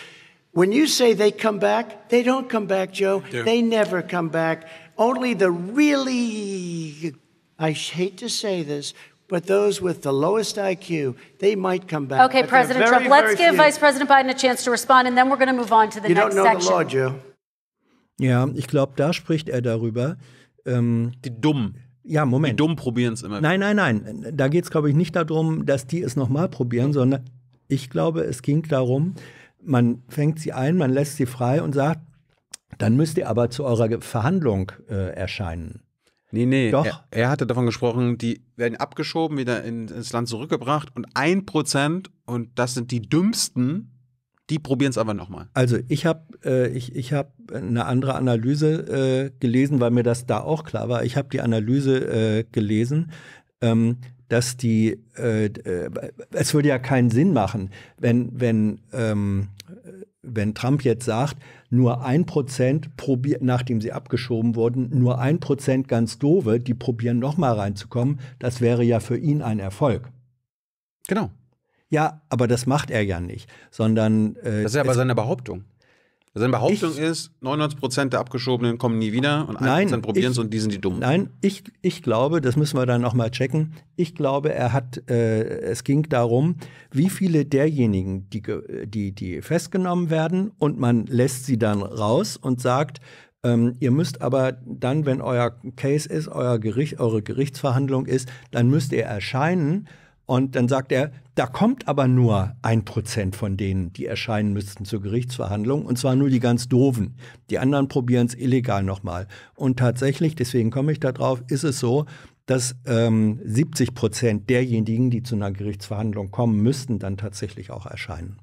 When you say they come back, they don't come back, Joe. They, they never come back. Only the really, I hate to say this, but those with the lowest IQ, they might come back. Okay, President very, Trump, let's give few. Vice President Biden a chance to respond, and then we're going to move on to the you next don't know section. The law, Joe. Ja, ich glaube, da spricht er darüber. Ähm, die Dummen. Ja, Moment. Die Dummen probieren es immer. Nein, nein, nein. Da geht es, glaube ich, nicht darum, dass die es nochmal probieren, mhm. sondern ich glaube, es ging darum, man fängt sie ein, man lässt sie frei und sagt, dann müsst ihr aber zu eurer Verhandlung äh, erscheinen. Nee, nee. Doch. Er, er, hatte davon gesprochen, die werden abgeschoben, wieder in, ins Land zurückgebracht und ein Prozent, und das sind die dümmsten, die probieren es aber nochmal. Also ich habe äh, ich, ich hab eine andere Analyse äh, gelesen, weil mir das da auch klar war. Ich habe die Analyse äh, gelesen, ähm, dass die, äh, äh, es würde ja keinen Sinn machen, wenn, wenn, ähm, wenn Trump jetzt sagt, nur ein Prozent probiert, nachdem sie abgeschoben wurden, nur ein Prozent ganz doofe, die probieren nochmal reinzukommen. Das wäre ja für ihn ein Erfolg. Genau. Ja, aber das macht er ja nicht, sondern. Äh, das ist aber seine Behauptung. Seine Behauptung ich, ist, 99% der Abgeschobenen kommen nie wieder und 1% probieren es und die sind die Dummen. Nein, ich, ich glaube, das müssen wir dann auch mal checken, ich glaube, er hat, äh, es ging darum, wie viele derjenigen, die, die, die festgenommen werden und man lässt sie dann raus und sagt, ähm, ihr müsst aber dann, wenn euer Case ist, euer Gericht, eure Gerichtsverhandlung ist, dann müsst ihr erscheinen und dann sagt er, da kommt aber nur ein Prozent von denen, die erscheinen müssten zur Gerichtsverhandlung. Und zwar nur die ganz doofen. Die anderen probieren es illegal nochmal. Und tatsächlich, deswegen komme ich da drauf, ist es so, dass ähm, 70 Prozent derjenigen, die zu einer Gerichtsverhandlung kommen müssten, dann tatsächlich auch erscheinen.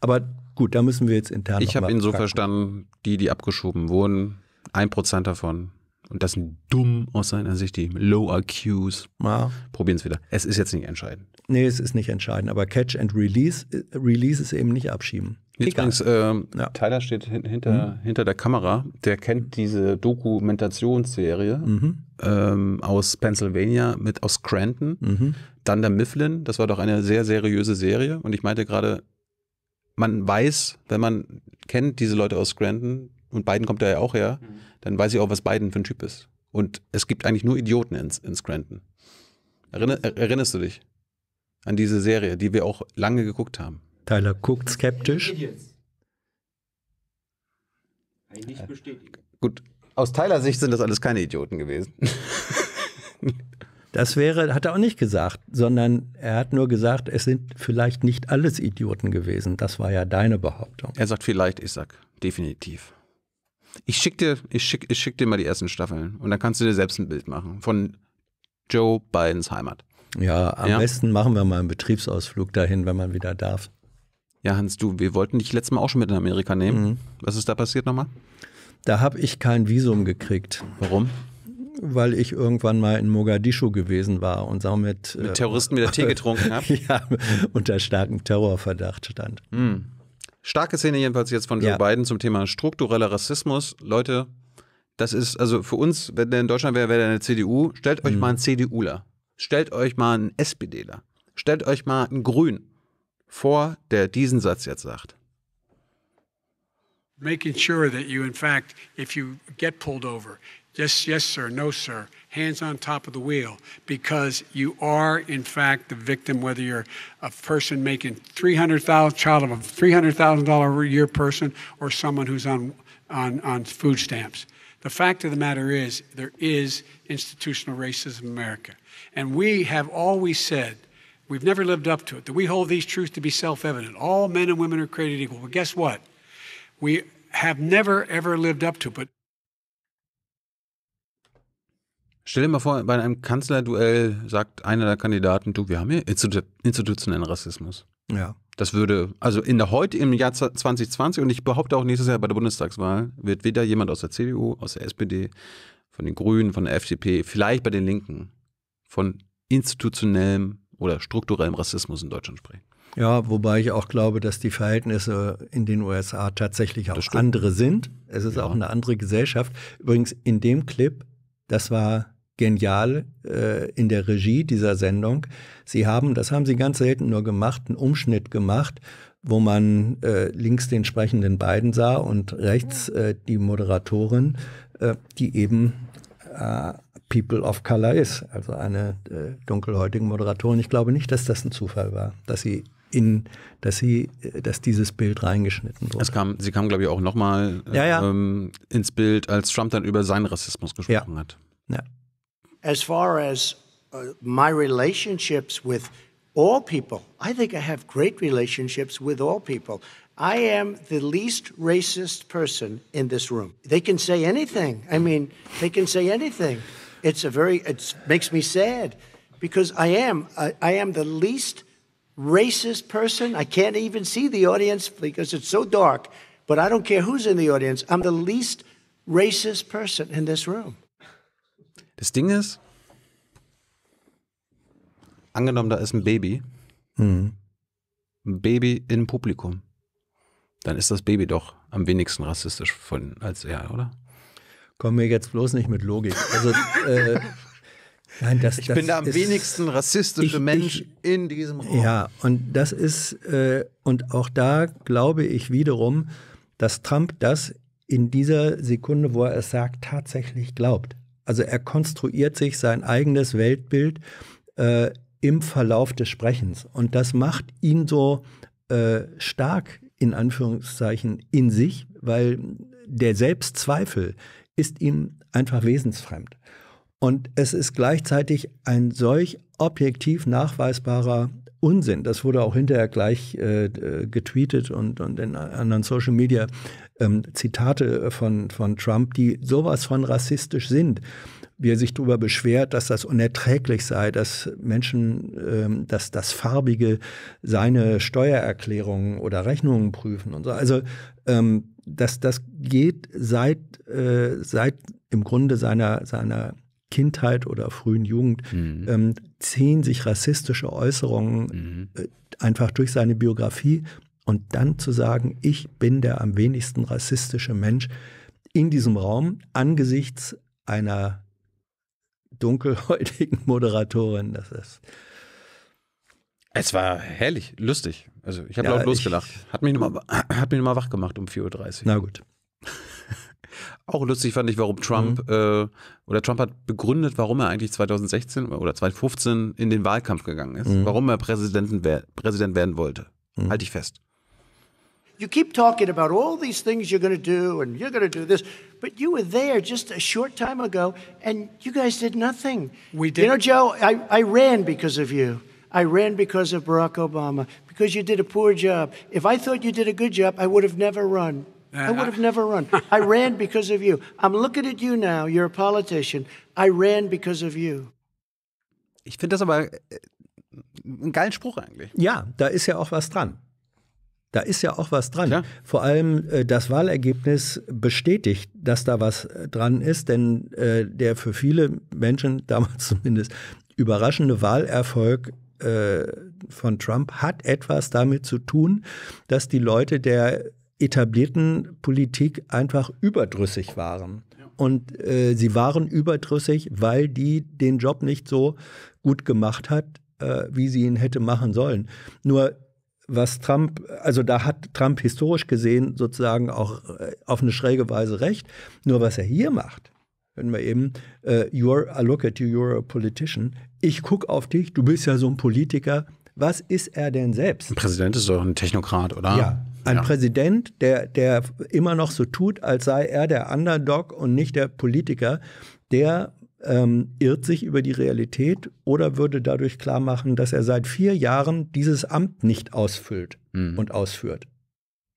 Aber gut, da müssen wir jetzt intern. Ich habe ihn so verstanden, die, die abgeschoben wurden, ein Prozent davon und das sind dumm aus seiner Sicht, die Low IQs. Ja. Probieren es wieder. Es ist jetzt nicht entscheidend. Nee, es ist nicht entscheidend. Aber Catch and Release, äh, Release ist eben nicht abschieben. Jetzt übrigens, ähm, ja. Tyler steht hin, hinter, mhm. hinter der Kamera. Der kennt diese Dokumentationsserie mhm. ähm, aus Pennsylvania mit aus Scranton. Mhm. Dann der Mifflin. Das war doch eine sehr seriöse Serie. Und ich meinte gerade, man weiß, wenn man kennt diese Leute aus Scranton, und beiden kommt er ja auch her, mhm dann weiß ich auch, was Biden für ein Typ ist. Und es gibt eigentlich nur Idioten in, in Scranton. Erinner, erinnerst du dich an diese Serie, die wir auch lange geguckt haben? Tyler guckt skeptisch. Eigentlich bestätigen. Gut, aus Tyler Sicht sind das alles keine Idioten gewesen. Das wäre, hat er auch nicht gesagt, sondern er hat nur gesagt, es sind vielleicht nicht alles Idioten gewesen. Das war ja deine Behauptung. Er sagt vielleicht, ich sag definitiv. Ich schicke dir, ich schick, ich schick dir mal die ersten Staffeln und dann kannst du dir selbst ein Bild machen von Joe Bidens Heimat. Ja, am ja? besten machen wir mal einen Betriebsausflug dahin, wenn man wieder darf. Ja, Hans, du, wir wollten dich letztes Mal auch schon mit in Amerika nehmen. Mhm. Was ist da passiert nochmal? Da habe ich kein Visum gekriegt. Warum? weil ich irgendwann mal in Mogadischu gewesen war und somit mit äh, Terroristen wieder Tee getrunken habe. ja, unter starkem Terrorverdacht stand. Mhm. Starke Szene jedenfalls jetzt von Joe ja. Biden zum Thema struktureller Rassismus. Leute, das ist, also für uns, wenn der in Deutschland wäre, wäre der eine CDU. Stellt euch mhm. mal einen CDUler. Stellt euch mal einen SPDler. Stellt euch mal einen Grün vor, der diesen Satz jetzt sagt. Making sure that you, in fact, if you get pulled over, yes, yes, sir, no, sir, hands on top of the wheel because you are in fact the victim whether you're a person making 300,000 child of a $300,000 a year person or someone who's on on on food stamps. The fact of the matter is there is institutional racism in America. And we have always said we've never lived up to it that we hold these truths to be self-evident. All men and women are created equal. But guess what? We have never ever lived up to it. But Stell dir mal vor, bei einem Kanzlerduell sagt einer der Kandidaten, du, wir haben hier institutionellen Rassismus. Ja. Das würde, also in der heute im Jahr 2020 und ich behaupte auch nächstes Jahr bei der Bundestagswahl wird weder jemand aus der CDU, aus der SPD, von den Grünen, von der FDP, vielleicht bei den Linken von institutionellem oder strukturellem Rassismus in Deutschland sprechen. Ja, wobei ich auch glaube, dass die Verhältnisse in den USA tatsächlich auch andere sind. Es ist ja. auch eine andere Gesellschaft. Übrigens in dem Clip, das war genial äh, in der Regie dieser Sendung. Sie haben, das haben sie ganz selten nur gemacht, einen Umschnitt gemacht, wo man äh, links den sprechenden beiden sah und rechts äh, die Moderatorin, äh, die eben äh, People of Color ist, also eine äh, dunkelhäutige Moderatorin. Ich glaube nicht, dass das ein Zufall war, dass sie in, dass sie, dass dieses Bild reingeschnitten wurde. Es kam, sie kam, glaube ich, auch nochmal ja, ja. ähm, ins Bild, als Trump dann über seinen Rassismus gesprochen ja. hat. Ja. as far as uh, my relationships with all people, I think I have great relationships with all people. I am the least racist person in this room. They can say anything. I mean, they can say anything. It's a very, it makes me sad because I am, I, I am the least racist person. I can't even see the audience because it's so dark, but I don't care who's in the audience. I'm the least racist person in this room. Das Ding ist, angenommen, da ist ein Baby, mhm. ein Baby im Publikum, dann ist das Baby doch am wenigsten rassistisch von als er, oder? Komm mir jetzt bloß nicht mit Logik. Also, äh, nein, das, ich das bin der am ist, wenigsten rassistische ich, Mensch ich, in diesem Raum. Ja, und das ist, äh, und auch da glaube ich wiederum, dass Trump das in dieser Sekunde, wo er es sagt, tatsächlich glaubt. Also er konstruiert sich sein eigenes Weltbild äh, im Verlauf des Sprechens. Und das macht ihn so äh, stark, in Anführungszeichen, in sich, weil der Selbstzweifel ist ihm einfach wesensfremd. Und es ist gleichzeitig ein solch objektiv nachweisbarer Unsinn. Das wurde auch hinterher gleich äh, äh getweetet und, und in anderen Social Media ähm, Zitate äh, von, von Trump, die sowas von rassistisch sind wie er sich darüber beschwert, dass das unerträglich sei, dass Menschen, ähm, dass das Farbige seine Steuererklärungen oder Rechnungen prüfen und so. Also ähm, das, das geht seit, äh, seit im Grunde seiner, seiner Kindheit oder frühen Jugend, mhm. ähm, ziehen sich rassistische Äußerungen mhm. äh, einfach durch seine Biografie und dann zu sagen, ich bin der am wenigsten rassistische Mensch in diesem Raum angesichts einer dunkelhäutigen Moderatorin, das ist. Es war herrlich, lustig. Also ich habe ja, laut losgelacht. Hat mich, nochmal, hm. hat mich nochmal wach gemacht um 4.30 Uhr. Na gut. Auch lustig fand ich, warum Trump mhm. äh, oder Trump hat begründet, warum er eigentlich 2016 oder 2015 in den Wahlkampf gegangen ist, mhm. warum er Präsidenten Präsident werden wollte. Mhm. Halte ich fest. you keep talking about all these things you're going to do and you're going to do this, but you were there just a short time ago and you guys did nothing. We did. You know, Joe, I, I ran because of you. I ran because of Barack Obama, because you did a poor job. If I thought you did a good job, I would have never run. I uh-huh. would have never run. I ran because of you. I'm looking at you now. You're a politician. I ran because of you. Ich finde das aber äh, einen geilen Spruch eigentlich. Ja, da ist ja auch was dran. Da ist ja auch was dran. Ja. Vor allem äh, das Wahlergebnis bestätigt, dass da was äh, dran ist, denn äh, der für viele Menschen, damals zumindest, überraschende Wahlerfolg äh, von Trump hat etwas damit zu tun, dass die Leute der etablierten Politik einfach überdrüssig waren. Und äh, sie waren überdrüssig, weil die den Job nicht so gut gemacht hat, äh, wie sie ihn hätte machen sollen. Nur was Trump, also da hat Trump historisch gesehen sozusagen auch äh, auf eine schräge Weise recht. Nur was er hier macht, wenn wir eben, uh, äh, you're, I look at you, you're a politician, ich gucke auf dich, du bist ja so ein Politiker. Was ist er denn selbst? Ein Präsident ist doch ein Technokrat, oder? Ja, ein ja. Präsident, der, der immer noch so tut, als sei er der Underdog und nicht der Politiker, der ähm, irrt sich über die Realität oder würde dadurch klar machen, dass er seit vier Jahren dieses Amt nicht ausfüllt mhm. und ausführt.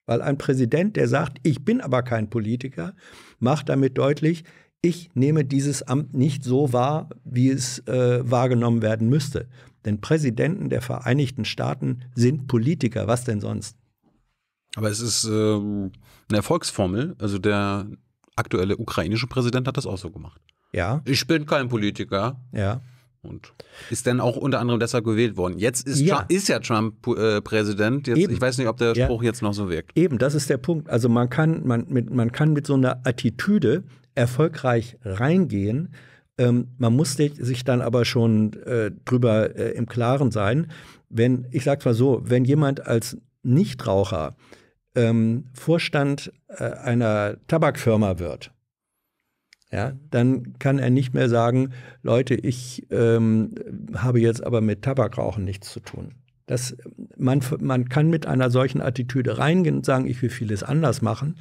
Weil ein Präsident, der sagt, ich bin aber kein Politiker, macht damit deutlich, ich nehme dieses Amt nicht so wahr, wie es äh, wahrgenommen werden müsste. Denn Präsidenten der Vereinigten Staaten sind Politiker, was denn sonst? Aber es ist äh, eine Erfolgsformel. Also der aktuelle ukrainische Präsident hat das auch so gemacht. Ja. Ich bin kein Politiker. Ja. Und ist dann auch unter anderem deshalb gewählt worden. Jetzt ist, ja. Trump, ist ja Trump äh, Präsident. Jetzt, ich weiß nicht, ob der Spruch ja. jetzt noch so wirkt. Eben, das ist der Punkt. Also man kann, man, mit, man kann mit so einer Attitüde erfolgreich reingehen. Ähm, man muss sich dann aber schon äh, drüber äh, im Klaren sein, wenn, ich sag's mal so, wenn jemand als Nichtraucher ähm, Vorstand äh, einer Tabakfirma wird, ja, dann kann er nicht mehr sagen, Leute, ich ähm, habe jetzt aber mit Tabakrauchen nichts zu tun. Das, man, man kann mit einer solchen Attitüde reingehen und sagen, ich will vieles anders machen,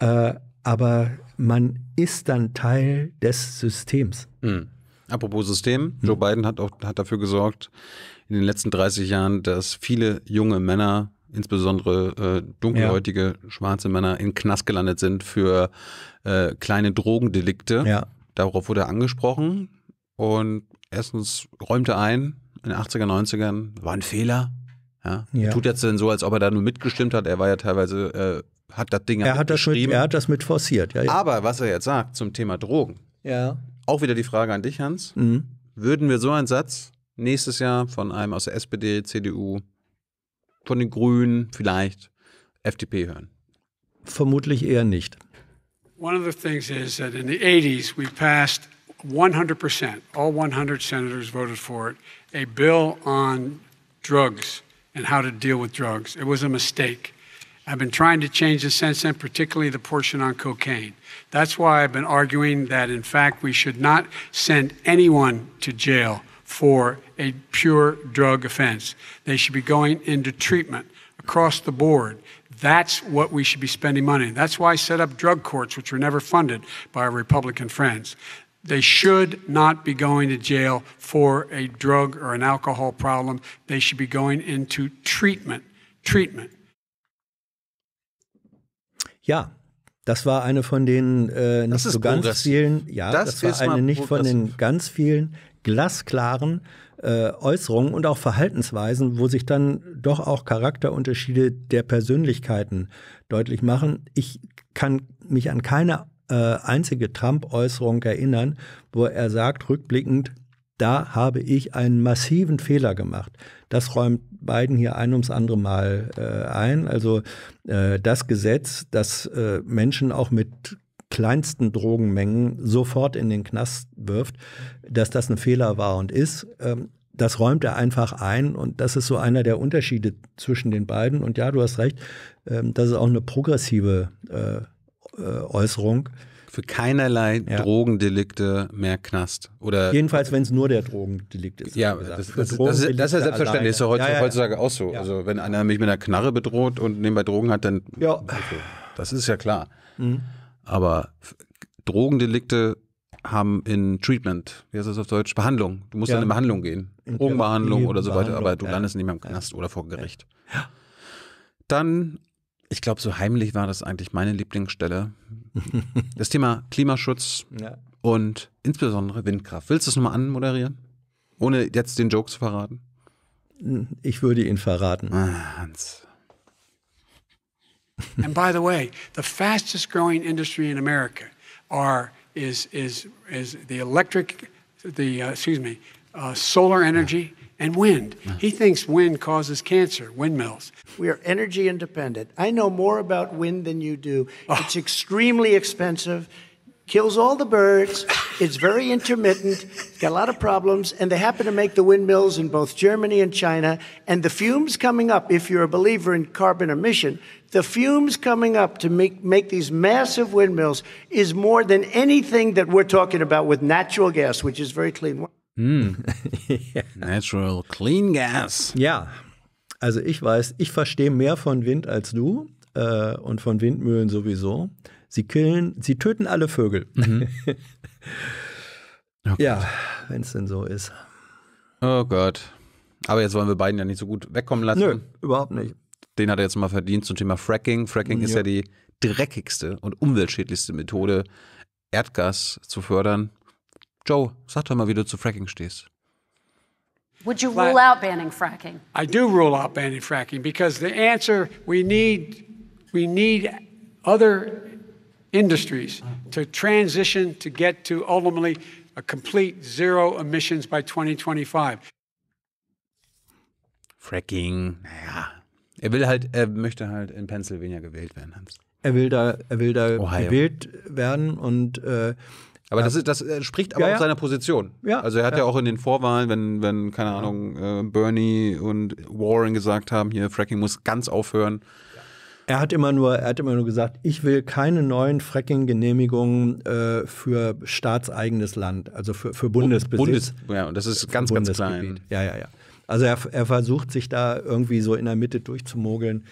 äh, aber man ist dann Teil des Systems. Mhm. Apropos System, hm. Joe Biden hat, auch, hat dafür gesorgt in den letzten 30 Jahren, dass viele junge Männer insbesondere äh, dunkelhäutige ja. schwarze Männer in Knast gelandet sind für äh, kleine Drogendelikte. Ja. Darauf wurde er angesprochen und erstens räumte ein in den 80er, 90ern, war ein Fehler. Ja. ja. Tut jetzt denn so, als ob er da nur mitgestimmt hat. Er war ja teilweise, äh, hat das Ding er hat das, mit, er hat das mit forciert. Ja, Aber was er jetzt sagt zum Thema Drogen, ja. auch wieder die Frage an dich, Hans. Mhm. Würden wir so einen Satz nächstes Jahr von einem aus der SPD, CDU, von den Grünen vielleicht FDP hören? Vermutlich eher nicht. One of the things is that in the 80s we passed 100%, all 100 senators voted for it, a bill on drugs and how to deal with drugs. It was a mistake. I've been trying to change the sentence, particularly the portion on cocaine. That's why I've been arguing that, in fact, we should not send anyone to jail for a pure drug offense. They should be going into treatment across the board. That's what we should be spending money. On. That's why I set up drug courts, which were never funded by our Republican friends. They should not be going to jail for a drug or an alcohol problem. They should be going into treatment. Treatment. Ja, das war eine von den äh, nicht so ganz vielen. Ja, das, das war eine nicht von den ganz vielen glasklaren äh, Äußerungen und auch Verhaltensweisen, wo sich dann doch auch Charakterunterschiede der Persönlichkeiten deutlich machen. Ich kann mich an keine äh, einzige Trump-Äußerung erinnern, wo er sagt, rückblickend, da habe ich einen massiven Fehler gemacht. Das räumt Biden hier ein ums andere Mal äh, ein. Also äh, das Gesetz, dass äh, Menschen auch mit kleinsten Drogenmengen sofort in den Knast wirft, dass das ein Fehler war und ist. Ähm, das räumt er einfach ein und das ist so einer der Unterschiede zwischen den beiden. Und ja, du hast recht, ähm, das ist auch eine progressive äh, äh, Äußerung. Für keinerlei ja. Drogendelikte mehr Knast. Oder Jedenfalls, wenn es nur der Drogendelikt ist. Ja, das, das, das, ist, das ist selbstverständlich. Ist ja, heutzutage, ja, ja. heutzutage auch so. Also, wenn einer mich mit einer Knarre bedroht und nebenbei Drogen hat, dann. Ja. Das ist ja klar. Mhm. Aber Drogendelikte haben in Treatment, wie heißt das auf Deutsch, Behandlung. Du musst ja. in eine Behandlung gehen. Drogenbehandlung oder so weiter, aber du landest nicht mehr im Knast oder vor Gericht. Ja. Dann, ich glaube, so heimlich war das eigentlich meine Lieblingsstelle. das Thema Klimaschutz ja. und insbesondere Windkraft. Willst du es nochmal anmoderieren? Ohne jetzt den Joke zu verraten? Ich würde ihn verraten. Ah, Hans. and by the way, the fastest growing industry in America are is is is the electric, the uh, excuse me, uh, solar energy and wind. He thinks wind causes cancer. Windmills. We are energy independent. I know more about wind than you do. Oh. It's extremely expensive kills all the birds. It's very intermittent. It's got a lot of problems, and they happen to make the windmills in both Germany and China. And the fumes coming up, if you're a believer in carbon emission, the fumes coming up to make, make these massive windmills is more than anything that we're talking about with natural gas, which is very clean. Mm. yeah. Natural clean gas. Yeah. also ich weiß, ich verstehe mehr von Wind als du äh, und von Windmühlen sowieso. Sie killen, sie töten alle Vögel. Mhm. oh ja, wenn es denn so ist. Oh Gott. Aber jetzt wollen wir beiden ja nicht so gut wegkommen lassen. Nö, überhaupt nicht. Den hat er jetzt mal verdient zum Thema Fracking. Fracking ja. ist ja die dreckigste und umweltschädlichste Methode, Erdgas zu fördern. Joe, sag doch mal, wie du zu Fracking stehst. Would you rule out banning fracking? I do rule out banning fracking because the answer we need we need other industries to transition to get to ultimately a complete zero emissions by 2025. Fracking, naja. Er will halt, er möchte halt in Pennsylvania gewählt werden, Hans. Er will da, er will da Ohio. gewählt werden und äh, aber das, ist, das entspricht aber ja, ja. auch seiner Position. Ja, also er hat ja. auch in den Vorwahlen, wenn, wenn keine Ahnung, äh, Bernie und Warren gesagt haben, hier Fracking muss ganz aufhören, er hat immer nur, er hat immer nur gesagt, ich will keine neuen Fracking-Genehmigungen äh, für staatseigenes Land, also für, für Bundesbesitz. Bundes, ja, und das ist ganz, ganz klein. Ja, ja, ja. Also er, er, versucht sich da irgendwie so in der Mitte durchzumogeln.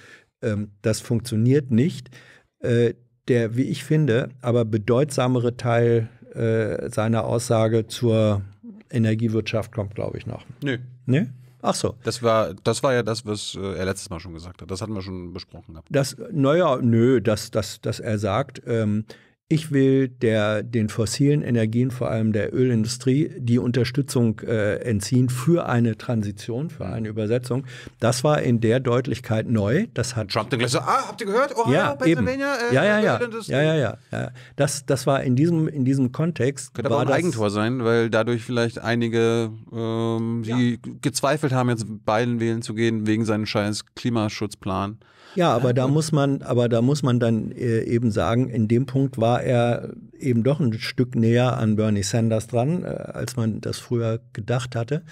Ähm, das funktioniert nicht. Äh, der, wie ich finde, aber bedeutsamere Teil äh, seiner Aussage zur Energiewirtschaft kommt, glaube ich, noch. Nö. Nee? Ach so. Das war, das war ja das, was äh, er letztes Mal schon gesagt hat. Das hatten wir schon besprochen. Das, naja, nö, dass, dass, dass er sagt, ähm, ich will der, den fossilen Energien, vor allem der Ölindustrie, die Unterstützung äh, entziehen für eine Transition, für eine Übersetzung. Das war in der Deutlichkeit neu. Das hat Trump dann gleich so, ah, habt ihr gehört? Ohio, ja, Pennsylvania, Äh, ja, ja, ja. ja, ja, ja, ja. Das, das war in diesem, in diesem Kontext. Könnte aber auch ein Eigentor sein, weil dadurch vielleicht einige, ähm, die ja. gezweifelt haben, jetzt Biden wählen zu gehen, wegen seines scheiß Klimaschutzplan. Ja, aber da ne? muss man, aber da muss man dann äh, eben sagen, in dem Punkt war er eben doch ein Stück näher an Bernie Sanders dran, äh, als man das früher gedacht hatte.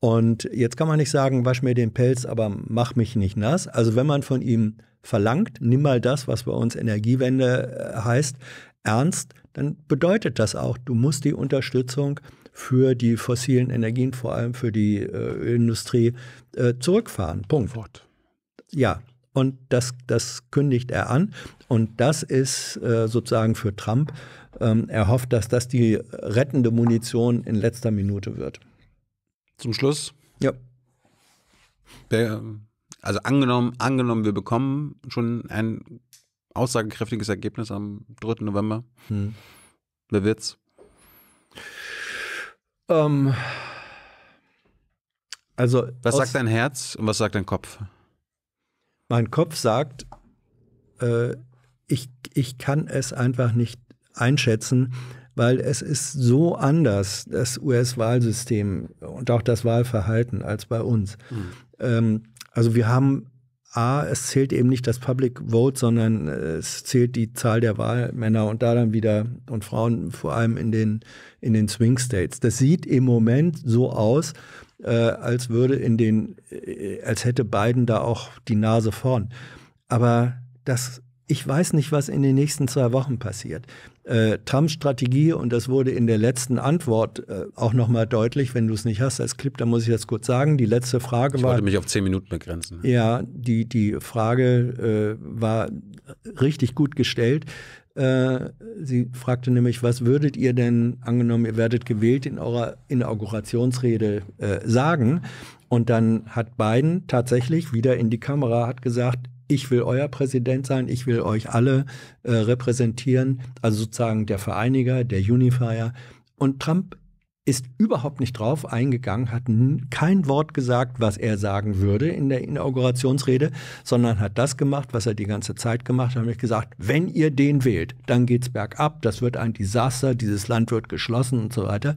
Und jetzt kann man nicht sagen, wasch mir den Pelz, aber mach mich nicht nass. Also wenn man von ihm verlangt, nimm mal das, was bei uns Energiewende äh, heißt, ernst, dann bedeutet das auch, du musst die Unterstützung für die fossilen Energien, vor allem für die Ölindustrie, äh, zurückfahren. Punkt. Ja, und das, das kündigt er an. Und das ist äh, sozusagen für Trump, ähm, er hofft, dass das die rettende Munition in letzter Minute wird. Zum Schluss? Ja. Also angenommen, angenommen, wir bekommen schon ein aussagekräftiges Ergebnis am 3. November. Hm. Wer wird's? Ähm, also was sagt dein Herz und was sagt dein Kopf? mein Kopf sagt, äh, ich, ich kann es einfach nicht einschätzen, weil es ist so anders, das US-Wahlsystem und auch das Wahlverhalten als bei uns. Mhm. Ähm, also wir haben A, es zählt eben nicht das Public Vote, sondern es zählt die Zahl der Wahlmänner und da dann wieder und Frauen vor allem in den, in den Swing States. Das sieht im Moment so aus, äh, als würde in den, äh, als hätte Biden da auch die Nase vorn. Aber das, ich weiß nicht, was in den nächsten zwei Wochen passiert. Äh, Trumps Strategie, und das wurde in der letzten Antwort äh, auch nochmal deutlich, wenn du es nicht hast als Clip, dann muss ich das kurz sagen. Die letzte Frage ich war. Ich wollte mich auf zehn Minuten begrenzen. Ja, die, die Frage äh, war richtig gut gestellt. Äh, sie fragte nämlich, was würdet ihr denn, angenommen, ihr werdet gewählt in eurer Inaugurationsrede äh, sagen? Und dann hat Biden tatsächlich wieder in die Kamera hat gesagt, ich will euer Präsident sein, ich will euch alle äh, repräsentieren, also sozusagen der Vereiniger, der Unifier. Und Trump ist überhaupt nicht drauf eingegangen, hat kein Wort gesagt, was er sagen würde in der Inaugurationsrede, sondern hat das gemacht, was er die ganze Zeit gemacht hat, nämlich gesagt, wenn ihr den wählt, dann geht's bergab, das wird ein Desaster, dieses Land wird geschlossen und so weiter.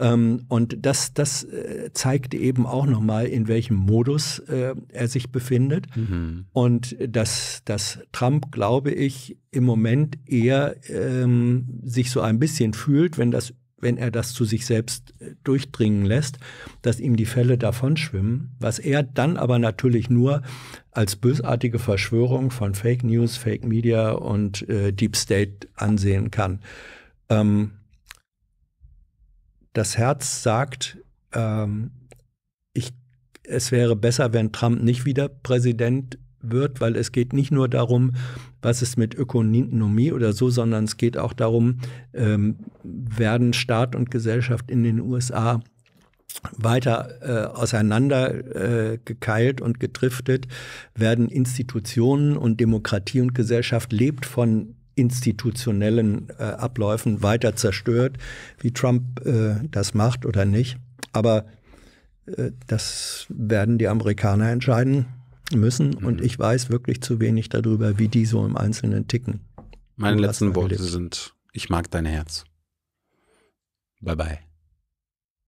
Ähm, und das, das äh, zeigt eben auch nochmal, in welchem Modus äh, er sich befindet. Mhm. Und dass, dass Trump, glaube ich, im Moment eher ähm, sich so ein bisschen fühlt, wenn das wenn er das zu sich selbst äh, durchdringen lässt, dass ihm die Fälle davonschwimmen, was er dann aber natürlich nur als bösartige Verschwörung von Fake News, Fake Media und äh, Deep State ansehen kann. Ähm, das Herz sagt, ähm, ich, es wäre besser, wenn Trump nicht wieder Präsident wird, weil es geht nicht nur darum, was ist mit Ökonomie oder so, sondern es geht auch darum, ähm, werden Staat und Gesellschaft in den USA weiter äh, auseinander äh, und getriftet, werden Institutionen und Demokratie und Gesellschaft lebt von institutionellen äh, Abläufen weiter zerstört, wie Trump äh, das macht oder nicht. Aber äh, das werden die Amerikaner entscheiden müssen. Mhm. Und ich weiß wirklich zu wenig darüber, wie die so im Einzelnen ticken. Meine letzten Worte sind, ich mag dein Herz. Bye bye.